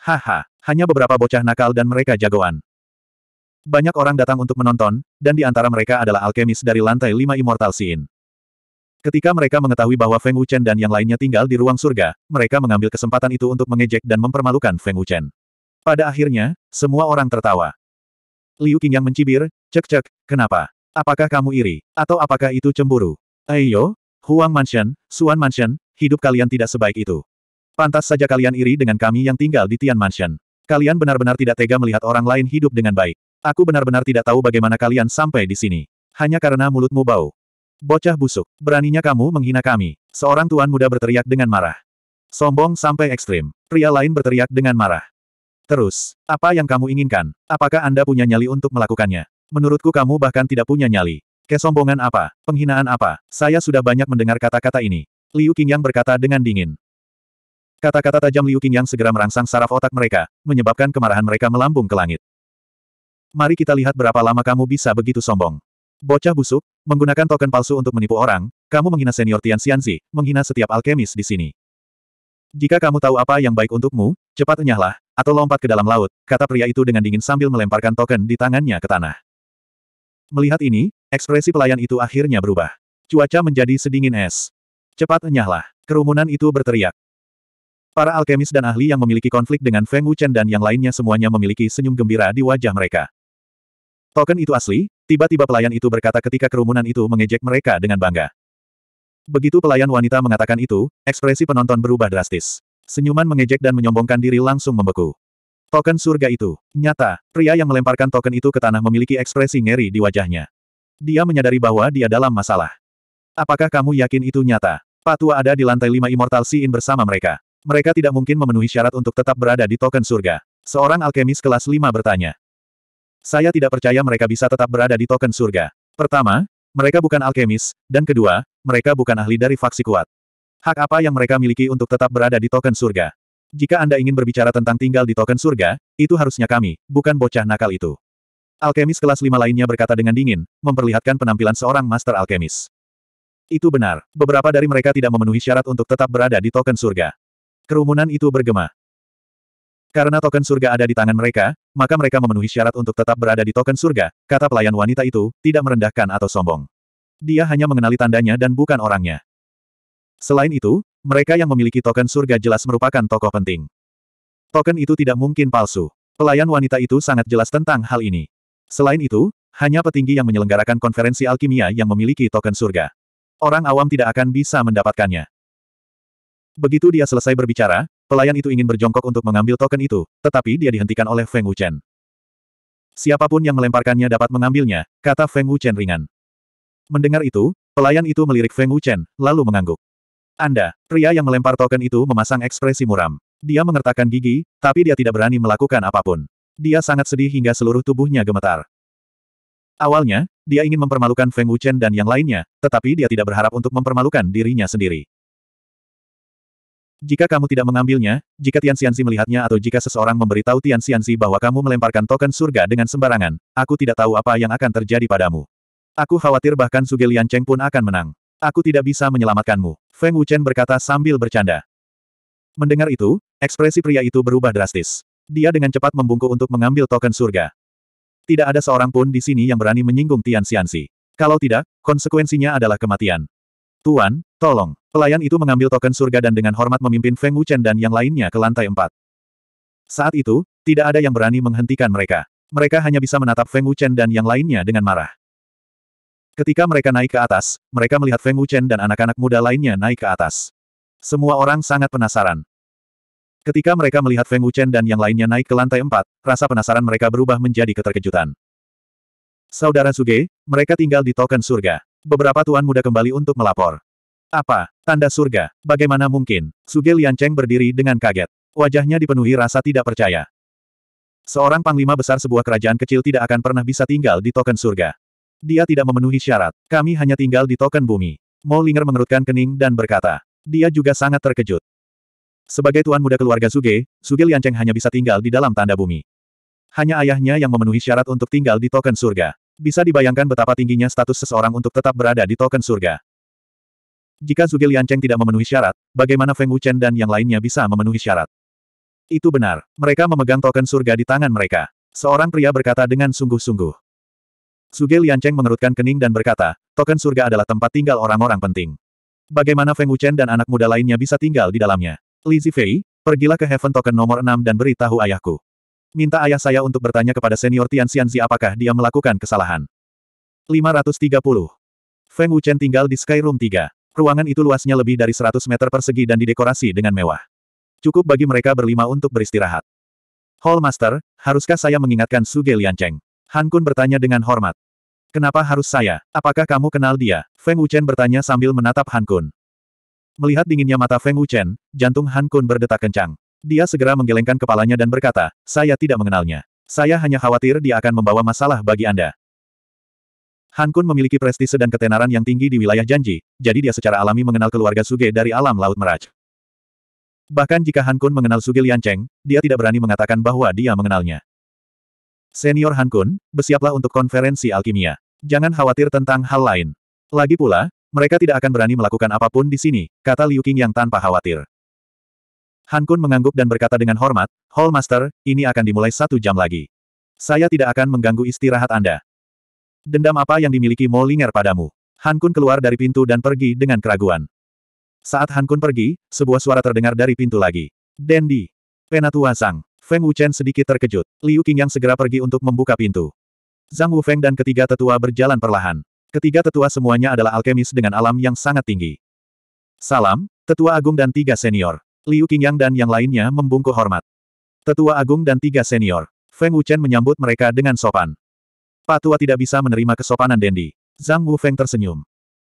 Haha, hanya beberapa bocah nakal dan mereka jagoan. Banyak orang datang untuk menonton, dan di antara mereka adalah alkemis dari lantai lima Immortal Sin. Ketika mereka mengetahui bahwa Feng Wuchen dan yang lainnya tinggal di ruang surga, mereka mengambil kesempatan itu untuk mengejek dan mempermalukan Feng Wuchen. Pada akhirnya, semua orang tertawa. Liu yang mencibir, cek-cek, kenapa? Apakah kamu iri? Atau apakah itu cemburu? Ayo, Huang Mansion, Suan Mansion, hidup kalian tidak sebaik itu. Pantas saja kalian iri dengan kami yang tinggal di Tian Mansion. Kalian benar-benar tidak tega melihat orang lain hidup dengan baik. Aku benar-benar tidak tahu bagaimana kalian sampai di sini. Hanya karena mulutmu bau. Bocah busuk, beraninya kamu menghina kami. Seorang tuan muda berteriak dengan marah. Sombong sampai ekstrim. Pria lain berteriak dengan marah. Terus, apa yang kamu inginkan? Apakah Anda punya nyali untuk melakukannya? Menurutku kamu bahkan tidak punya nyali. Kesombongan apa? Penghinaan apa? Saya sudah banyak mendengar kata-kata ini. Liu Qingyang berkata dengan dingin. Kata-kata tajam Liu Qingyang segera merangsang saraf otak mereka, menyebabkan kemarahan mereka melambung ke langit. Mari kita lihat berapa lama kamu bisa begitu sombong. Bocah busuk, menggunakan token palsu untuk menipu orang, kamu menghina senior Tian Xianzi, menghina setiap alkemis di sini. Jika kamu tahu apa yang baik untukmu, cepat enyahlah, atau lompat ke dalam laut, kata pria itu dengan dingin sambil melemparkan token di tangannya ke tanah. Melihat ini, ekspresi pelayan itu akhirnya berubah. Cuaca menjadi sedingin es. Cepat enyahlah, kerumunan itu berteriak. Para alkemis dan ahli yang memiliki konflik dengan Feng Wuchen dan yang lainnya semuanya memiliki senyum gembira di wajah mereka. Token itu asli, Tiba-tiba pelayan itu berkata ketika kerumunan itu mengejek mereka dengan bangga. Begitu pelayan wanita mengatakan itu, ekspresi penonton berubah drastis. Senyuman mengejek dan menyombongkan diri langsung membeku. Token surga itu. Nyata, pria yang melemparkan token itu ke tanah memiliki ekspresi ngeri di wajahnya. Dia menyadari bahwa dia dalam masalah. Apakah kamu yakin itu nyata? Patua ada di lantai lima Immortal Siin bersama mereka. Mereka tidak mungkin memenuhi syarat untuk tetap berada di token surga. Seorang alkemis kelas lima bertanya. Saya tidak percaya mereka bisa tetap berada di token surga. Pertama, mereka bukan alkemis, dan kedua, mereka bukan ahli dari faksi kuat. Hak apa yang mereka miliki untuk tetap berada di token surga? Jika Anda ingin berbicara tentang tinggal di token surga, itu harusnya kami, bukan bocah nakal itu. Alkemis kelas lima lainnya berkata dengan dingin, memperlihatkan penampilan seorang master alkemis. Itu benar, beberapa dari mereka tidak memenuhi syarat untuk tetap berada di token surga. Kerumunan itu bergema. Karena token surga ada di tangan mereka, maka mereka memenuhi syarat untuk tetap berada di token surga, kata pelayan wanita itu, tidak merendahkan atau sombong. Dia hanya mengenali tandanya dan bukan orangnya. Selain itu, mereka yang memiliki token surga jelas merupakan tokoh penting. Token itu tidak mungkin palsu. Pelayan wanita itu sangat jelas tentang hal ini. Selain itu, hanya petinggi yang menyelenggarakan konferensi alkimia yang memiliki token surga. Orang awam tidak akan bisa mendapatkannya. Begitu dia selesai berbicara, Pelayan itu ingin berjongkok untuk mengambil token itu, tetapi dia dihentikan oleh Feng Wuchen. Siapapun yang melemparkannya dapat mengambilnya, kata Feng Wuchen ringan. Mendengar itu, pelayan itu melirik Feng Wuchen, lalu mengangguk. Anda, pria yang melempar token itu memasang ekspresi muram. Dia mengertakkan gigi, tapi dia tidak berani melakukan apapun. Dia sangat sedih hingga seluruh tubuhnya gemetar. Awalnya, dia ingin mempermalukan Feng Wuchen dan yang lainnya, tetapi dia tidak berharap untuk mempermalukan dirinya sendiri. Jika kamu tidak mengambilnya, jika Tian Xianzi melihatnya atau jika seseorang memberitahu Tian Xianzi bahwa kamu melemparkan token surga dengan sembarangan, aku tidak tahu apa yang akan terjadi padamu. Aku khawatir bahkan Suge Lian Cheng pun akan menang. Aku tidak bisa menyelamatkanmu. Feng Wuchen berkata sambil bercanda. Mendengar itu, ekspresi pria itu berubah drastis. Dia dengan cepat membungkuk untuk mengambil token surga. Tidak ada seorang pun di sini yang berani menyinggung Tian Xianzi. Kalau tidak, konsekuensinya adalah kematian. Tuan, tolong. Pelayan itu mengambil token surga dan dengan hormat memimpin Feng Wuchen dan yang lainnya ke lantai empat. Saat itu, tidak ada yang berani menghentikan mereka. Mereka hanya bisa menatap Feng Wuchen dan yang lainnya dengan marah. Ketika mereka naik ke atas, mereka melihat Feng Wuchen dan anak-anak muda lainnya naik ke atas. Semua orang sangat penasaran. Ketika mereka melihat Feng Wuchen dan yang lainnya naik ke lantai empat, rasa penasaran mereka berubah menjadi keterkejutan. Saudara Suge, mereka tinggal di token surga. Beberapa tuan muda kembali untuk melapor. Apa? Tanda surga? Bagaimana mungkin? Suge Liancheng berdiri dengan kaget. Wajahnya dipenuhi rasa tidak percaya. Seorang panglima besar sebuah kerajaan kecil tidak akan pernah bisa tinggal di token surga. Dia tidak memenuhi syarat. Kami hanya tinggal di token bumi. Mo Linger mengerutkan kening dan berkata. Dia juga sangat terkejut. Sebagai tuan muda keluarga Suge, Suge Liancheng hanya bisa tinggal di dalam tanda bumi. Hanya ayahnya yang memenuhi syarat untuk tinggal di token surga. Bisa dibayangkan betapa tingginya status seseorang untuk tetap berada di token surga. Jika Zuge Liancheng tidak memenuhi syarat, bagaimana Feng Wuchen dan yang lainnya bisa memenuhi syarat? Itu benar, mereka memegang token surga di tangan mereka. Seorang pria berkata dengan sungguh-sungguh. Zuge Liancheng mengerutkan kening dan berkata, token surga adalah tempat tinggal orang-orang penting. Bagaimana Feng Wuchen dan anak muda lainnya bisa tinggal di dalamnya? Li Zifei, pergilah ke Heaven Token nomor 6 dan beritahu ayahku. Minta ayah saya untuk bertanya kepada senior Tian Xianzi apakah dia melakukan kesalahan. 530. Feng Wuchen tinggal di Sky Room 3. Ruangan itu luasnya lebih dari 100 meter persegi dan didekorasi dengan mewah. Cukup bagi mereka berlima untuk beristirahat. Hall Master, haruskah saya mengingatkan Suge Liancheng? Han Kun bertanya dengan hormat. Kenapa harus saya? Apakah kamu kenal dia? Feng Wuchen bertanya sambil menatap Han Kun. Melihat dinginnya mata Feng Wuchen, jantung Han Kun berdetak kencang. Dia segera menggelengkan kepalanya dan berkata, saya tidak mengenalnya. Saya hanya khawatir dia akan membawa masalah bagi Anda. Han Kun memiliki prestise dan ketenaran yang tinggi di wilayah janji, jadi dia secara alami mengenal keluarga Suge dari alam Laut Meraj. Bahkan jika Han Kun mengenal Suge Lian Cheng, dia tidak berani mengatakan bahwa dia mengenalnya. Senior Han Kun, bersiaplah untuk konferensi alkimia. Jangan khawatir tentang hal lain. Lagi pula, mereka tidak akan berani melakukan apapun di sini, kata Liu Qing yang tanpa khawatir. Han Kun mengangguk dan berkata dengan hormat, Hall Master, ini akan dimulai satu jam lagi. Saya tidak akan mengganggu istirahat Anda. Dendam apa yang dimiliki Mo Linger padamu? Han Kun keluar dari pintu dan pergi dengan keraguan. Saat Han Kun pergi, sebuah suara terdengar dari pintu lagi. Dendi. Penatua Zhang. Feng Wuchen sedikit terkejut. Liu yang segera pergi untuk membuka pintu. Zhang Wu Feng dan ketiga tetua berjalan perlahan. Ketiga tetua semuanya adalah alkemis dengan alam yang sangat tinggi. Salam, Tetua Agung dan tiga senior. Liu Qingyang dan yang lainnya membungkuk hormat. Tetua Agung dan tiga senior. Feng Wuchen menyambut mereka dengan sopan. Pak tua tidak bisa menerima kesopanan Dendi. Zhang Wufeng tersenyum.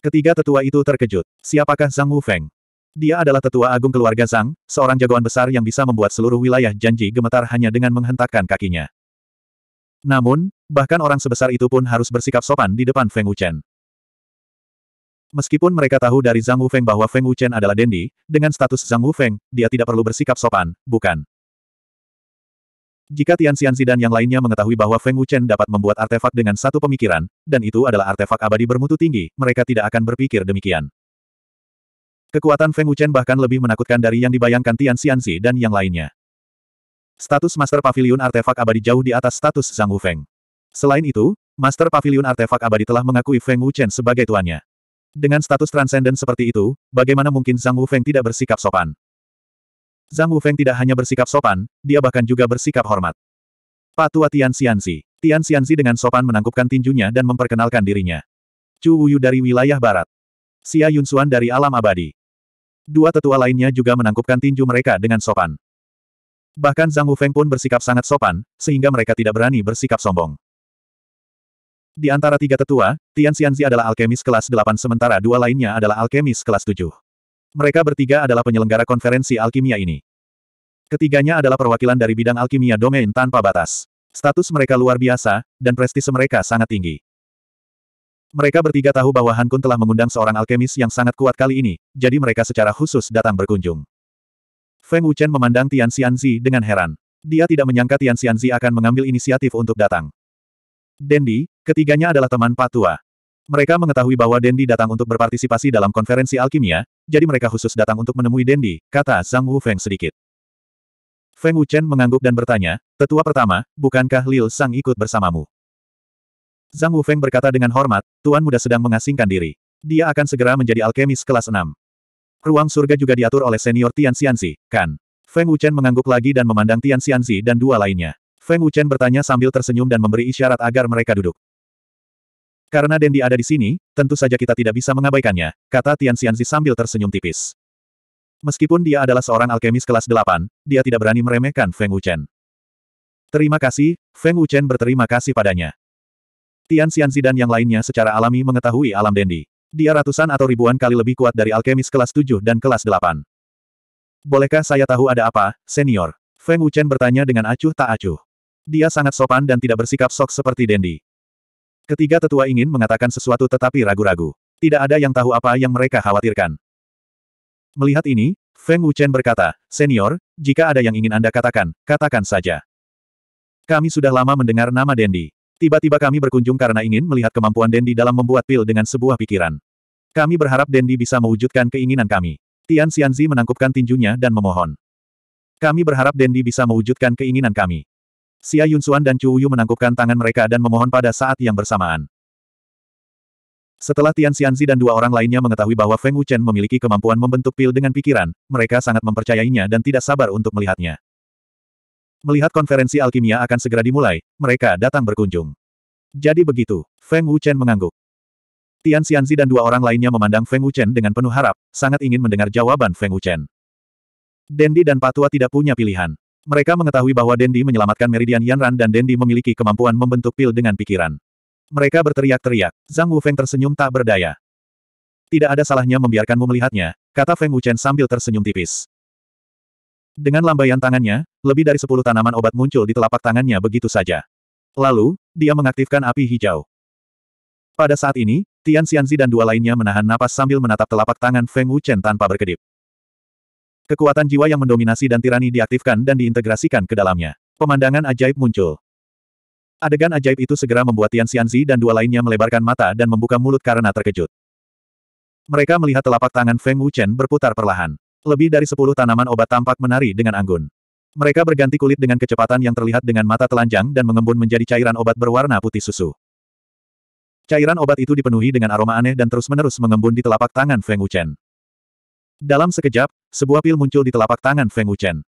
Ketiga tetua itu terkejut. Siapakah Zhang Wufeng? Dia adalah tetua agung keluarga Zhang, seorang jagoan besar yang bisa membuat seluruh wilayah janji gemetar hanya dengan menghentakkan kakinya. Namun, bahkan orang sebesar itu pun harus bersikap sopan di depan Feng Wuchen. Meskipun mereka tahu dari Zhang Wufeng bahwa Feng Wuchen adalah Dendi, dengan status Zhang Wufeng, dia tidak perlu bersikap sopan, bukan? Jika Tian Xianzi dan yang lainnya mengetahui bahwa Feng Wuchen dapat membuat artefak dengan satu pemikiran, dan itu adalah artefak abadi bermutu tinggi, mereka tidak akan berpikir demikian. Kekuatan Feng Wuchen bahkan lebih menakutkan dari yang dibayangkan Tian Xianzi dan yang lainnya. Status Master Pavilion Artefak Abadi jauh di atas status Zhang Wufeng. Selain itu, Master Pavilion Artefak Abadi telah mengakui Feng Wuchen sebagai tuannya. Dengan status transenden seperti itu, bagaimana mungkin Zhang Wufeng tidak bersikap sopan? Zhang Wufeng tidak hanya bersikap sopan, dia bahkan juga bersikap hormat. Patua Tian Xianzi. Tian Xianzi dengan sopan menangkupkan tinjunya dan memperkenalkan dirinya. Chu Wuyu dari wilayah barat. Xia Yunsuan dari alam abadi. Dua tetua lainnya juga menangkupkan tinju mereka dengan sopan. Bahkan Zhang Wufeng pun bersikap sangat sopan, sehingga mereka tidak berani bersikap sombong. Di antara tiga tetua, Tian Xianzi adalah alkemis kelas 8 sementara dua lainnya adalah alkemis kelas 7. Mereka bertiga adalah penyelenggara konferensi alkimia ini. Ketiganya adalah perwakilan dari bidang alkimia domain tanpa batas. Status mereka luar biasa, dan prestise mereka sangat tinggi. Mereka bertiga tahu bahwa Han Kun telah mengundang seorang alkemis yang sangat kuat kali ini, jadi mereka secara khusus datang berkunjung. Feng Wuchen memandang Tian Xianzi dengan heran. Dia tidak menyangka Tian Xianzi akan mengambil inisiatif untuk datang. Dendi, ketiganya adalah teman Patua. Mereka mengetahui bahwa Dendi datang untuk berpartisipasi dalam konferensi alkimia, jadi mereka khusus datang untuk menemui Dendi, kata Zhang Feng sedikit. Feng Wuchen mengangguk dan bertanya, Tetua pertama, bukankah Lil Sang ikut bersamamu? Zhang Wufeng berkata dengan hormat, Tuan Muda sedang mengasingkan diri. Dia akan segera menjadi alkemis kelas 6. Ruang surga juga diatur oleh senior Tian Xianzi, kan? Feng Wuchen mengangguk lagi dan memandang Tian Xianzi dan dua lainnya. Feng Wuchen bertanya sambil tersenyum dan memberi isyarat agar mereka duduk. Karena Dendi ada di sini, tentu saja kita tidak bisa mengabaikannya, kata Tian Xianzi sambil tersenyum tipis. Meskipun dia adalah seorang alkemis kelas 8, dia tidak berani meremehkan Feng Wuchen. Terima kasih, Feng Wuchen berterima kasih padanya. Tian Xianzi dan yang lainnya secara alami mengetahui alam Dendi. Dia ratusan atau ribuan kali lebih kuat dari alkemis kelas 7 dan kelas 8. Bolehkah saya tahu ada apa, senior? Feng Wuchen bertanya dengan acuh tak acuh. Dia sangat sopan dan tidak bersikap sok seperti Dendi. Ketiga tetua ingin mengatakan sesuatu tetapi ragu-ragu. Tidak ada yang tahu apa yang mereka khawatirkan. Melihat ini, Feng Wuchen berkata, Senior, jika ada yang ingin Anda katakan, katakan saja. Kami sudah lama mendengar nama Dendi. Tiba-tiba kami berkunjung karena ingin melihat kemampuan Dendi dalam membuat pil dengan sebuah pikiran. Kami berharap Dendi bisa mewujudkan keinginan kami. Tian Xianzi menangkupkan tinjunya dan memohon. Kami berharap Dendi bisa mewujudkan keinginan kami. Xia Yunsuan dan Chu Yu menangkupkan tangan mereka dan memohon pada saat yang bersamaan. Setelah Tian Xianzi dan dua orang lainnya mengetahui bahwa Feng Wuchen memiliki kemampuan membentuk pil dengan pikiran, mereka sangat mempercayainya dan tidak sabar untuk melihatnya. Melihat konferensi alkimia akan segera dimulai, mereka datang berkunjung. Jadi begitu, Feng Wuchen mengangguk. Tian Xianzi dan dua orang lainnya memandang Feng Wuchen dengan penuh harap, sangat ingin mendengar jawaban Feng Wuchen. Dendi dan Patua tidak punya pilihan. Mereka mengetahui bahwa Dendi menyelamatkan Meridian Yanran dan Dendi memiliki kemampuan membentuk pil dengan pikiran. Mereka berteriak-teriak. Zhang Wufeng tersenyum tak berdaya. Tidak ada salahnya membiarkanmu melihatnya, kata Feng Wuchen sambil tersenyum tipis. Dengan lambaian tangannya, lebih dari sepuluh tanaman obat muncul di telapak tangannya begitu saja. Lalu, dia mengaktifkan api hijau. Pada saat ini, Tian Xianzi dan dua lainnya menahan napas sambil menatap telapak tangan Feng Wuchen tanpa berkedip. Kekuatan jiwa yang mendominasi dan tirani diaktifkan dan diintegrasikan ke dalamnya. Pemandangan ajaib muncul. Adegan ajaib itu segera membuat Tian Xianzi dan dua lainnya melebarkan mata dan membuka mulut karena terkejut. Mereka melihat telapak tangan Feng Wuchen berputar perlahan. Lebih dari sepuluh tanaman obat tampak menari dengan anggun. Mereka berganti kulit dengan kecepatan yang terlihat dengan mata telanjang dan mengembun menjadi cairan obat berwarna putih susu. Cairan obat itu dipenuhi dengan aroma aneh dan terus-menerus mengembun di telapak tangan Feng Wuchen. Dalam sekejap, sebuah pil muncul di telapak tangan Feng Wuchen.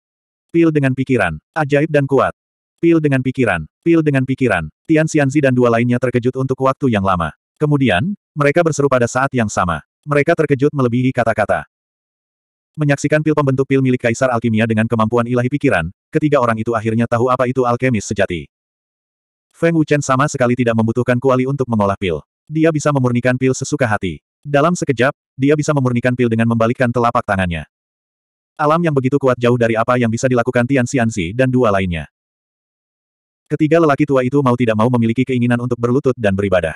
Pil dengan pikiran, ajaib dan kuat. Pil dengan pikiran, pil dengan pikiran. Tian Xianzi dan dua lainnya terkejut untuk waktu yang lama. Kemudian, mereka berseru pada saat yang sama. Mereka terkejut melebihi kata-kata. Menyaksikan pil pembentuk pil milik Kaisar Alkimia dengan kemampuan ilahi pikiran, ketiga orang itu akhirnya tahu apa itu alkemis sejati. Feng Wuchen sama sekali tidak membutuhkan kuali untuk mengolah pil. Dia bisa memurnikan pil sesuka hati. Dalam sekejap, dia bisa memurnikan pil dengan membalikkan telapak tangannya. Alam yang begitu kuat jauh dari apa yang bisa dilakukan Tian Xianxi dan dua lainnya. Ketiga lelaki tua itu mau tidak mau memiliki keinginan untuk berlutut dan beribadah.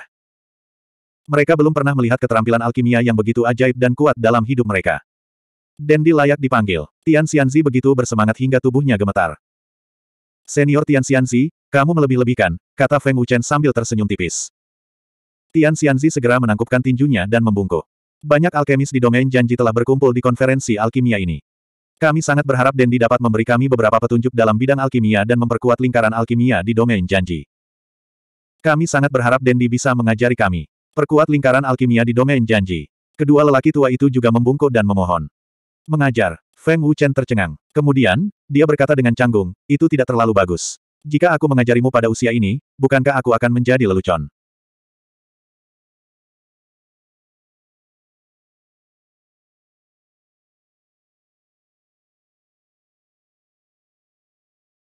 Mereka belum pernah melihat keterampilan alkimia yang begitu ajaib dan kuat dalam hidup mereka. Dendi layak dipanggil. Tian Xianzi begitu bersemangat hingga tubuhnya gemetar. Senior Tian Xianzi, kamu melebih-lebihkan, kata Feng Wuchen sambil tersenyum tipis. Tian Xianzi segera menangkupkan tinjunya dan membungkuk. Banyak alkemis di domain janji telah berkumpul di konferensi alkimia ini. Kami sangat berharap Dendi dapat memberi kami beberapa petunjuk dalam bidang alkimia dan memperkuat lingkaran alkimia di domain janji. Kami sangat berharap Dendi bisa mengajari kami. Perkuat lingkaran alkimia di domain janji. Kedua lelaki tua itu juga membungkuk dan memohon. Mengajar. Feng Wuchen tercengang. Kemudian, dia berkata dengan canggung, itu tidak terlalu bagus. Jika aku mengajarimu pada usia ini, bukankah aku akan menjadi lelucon?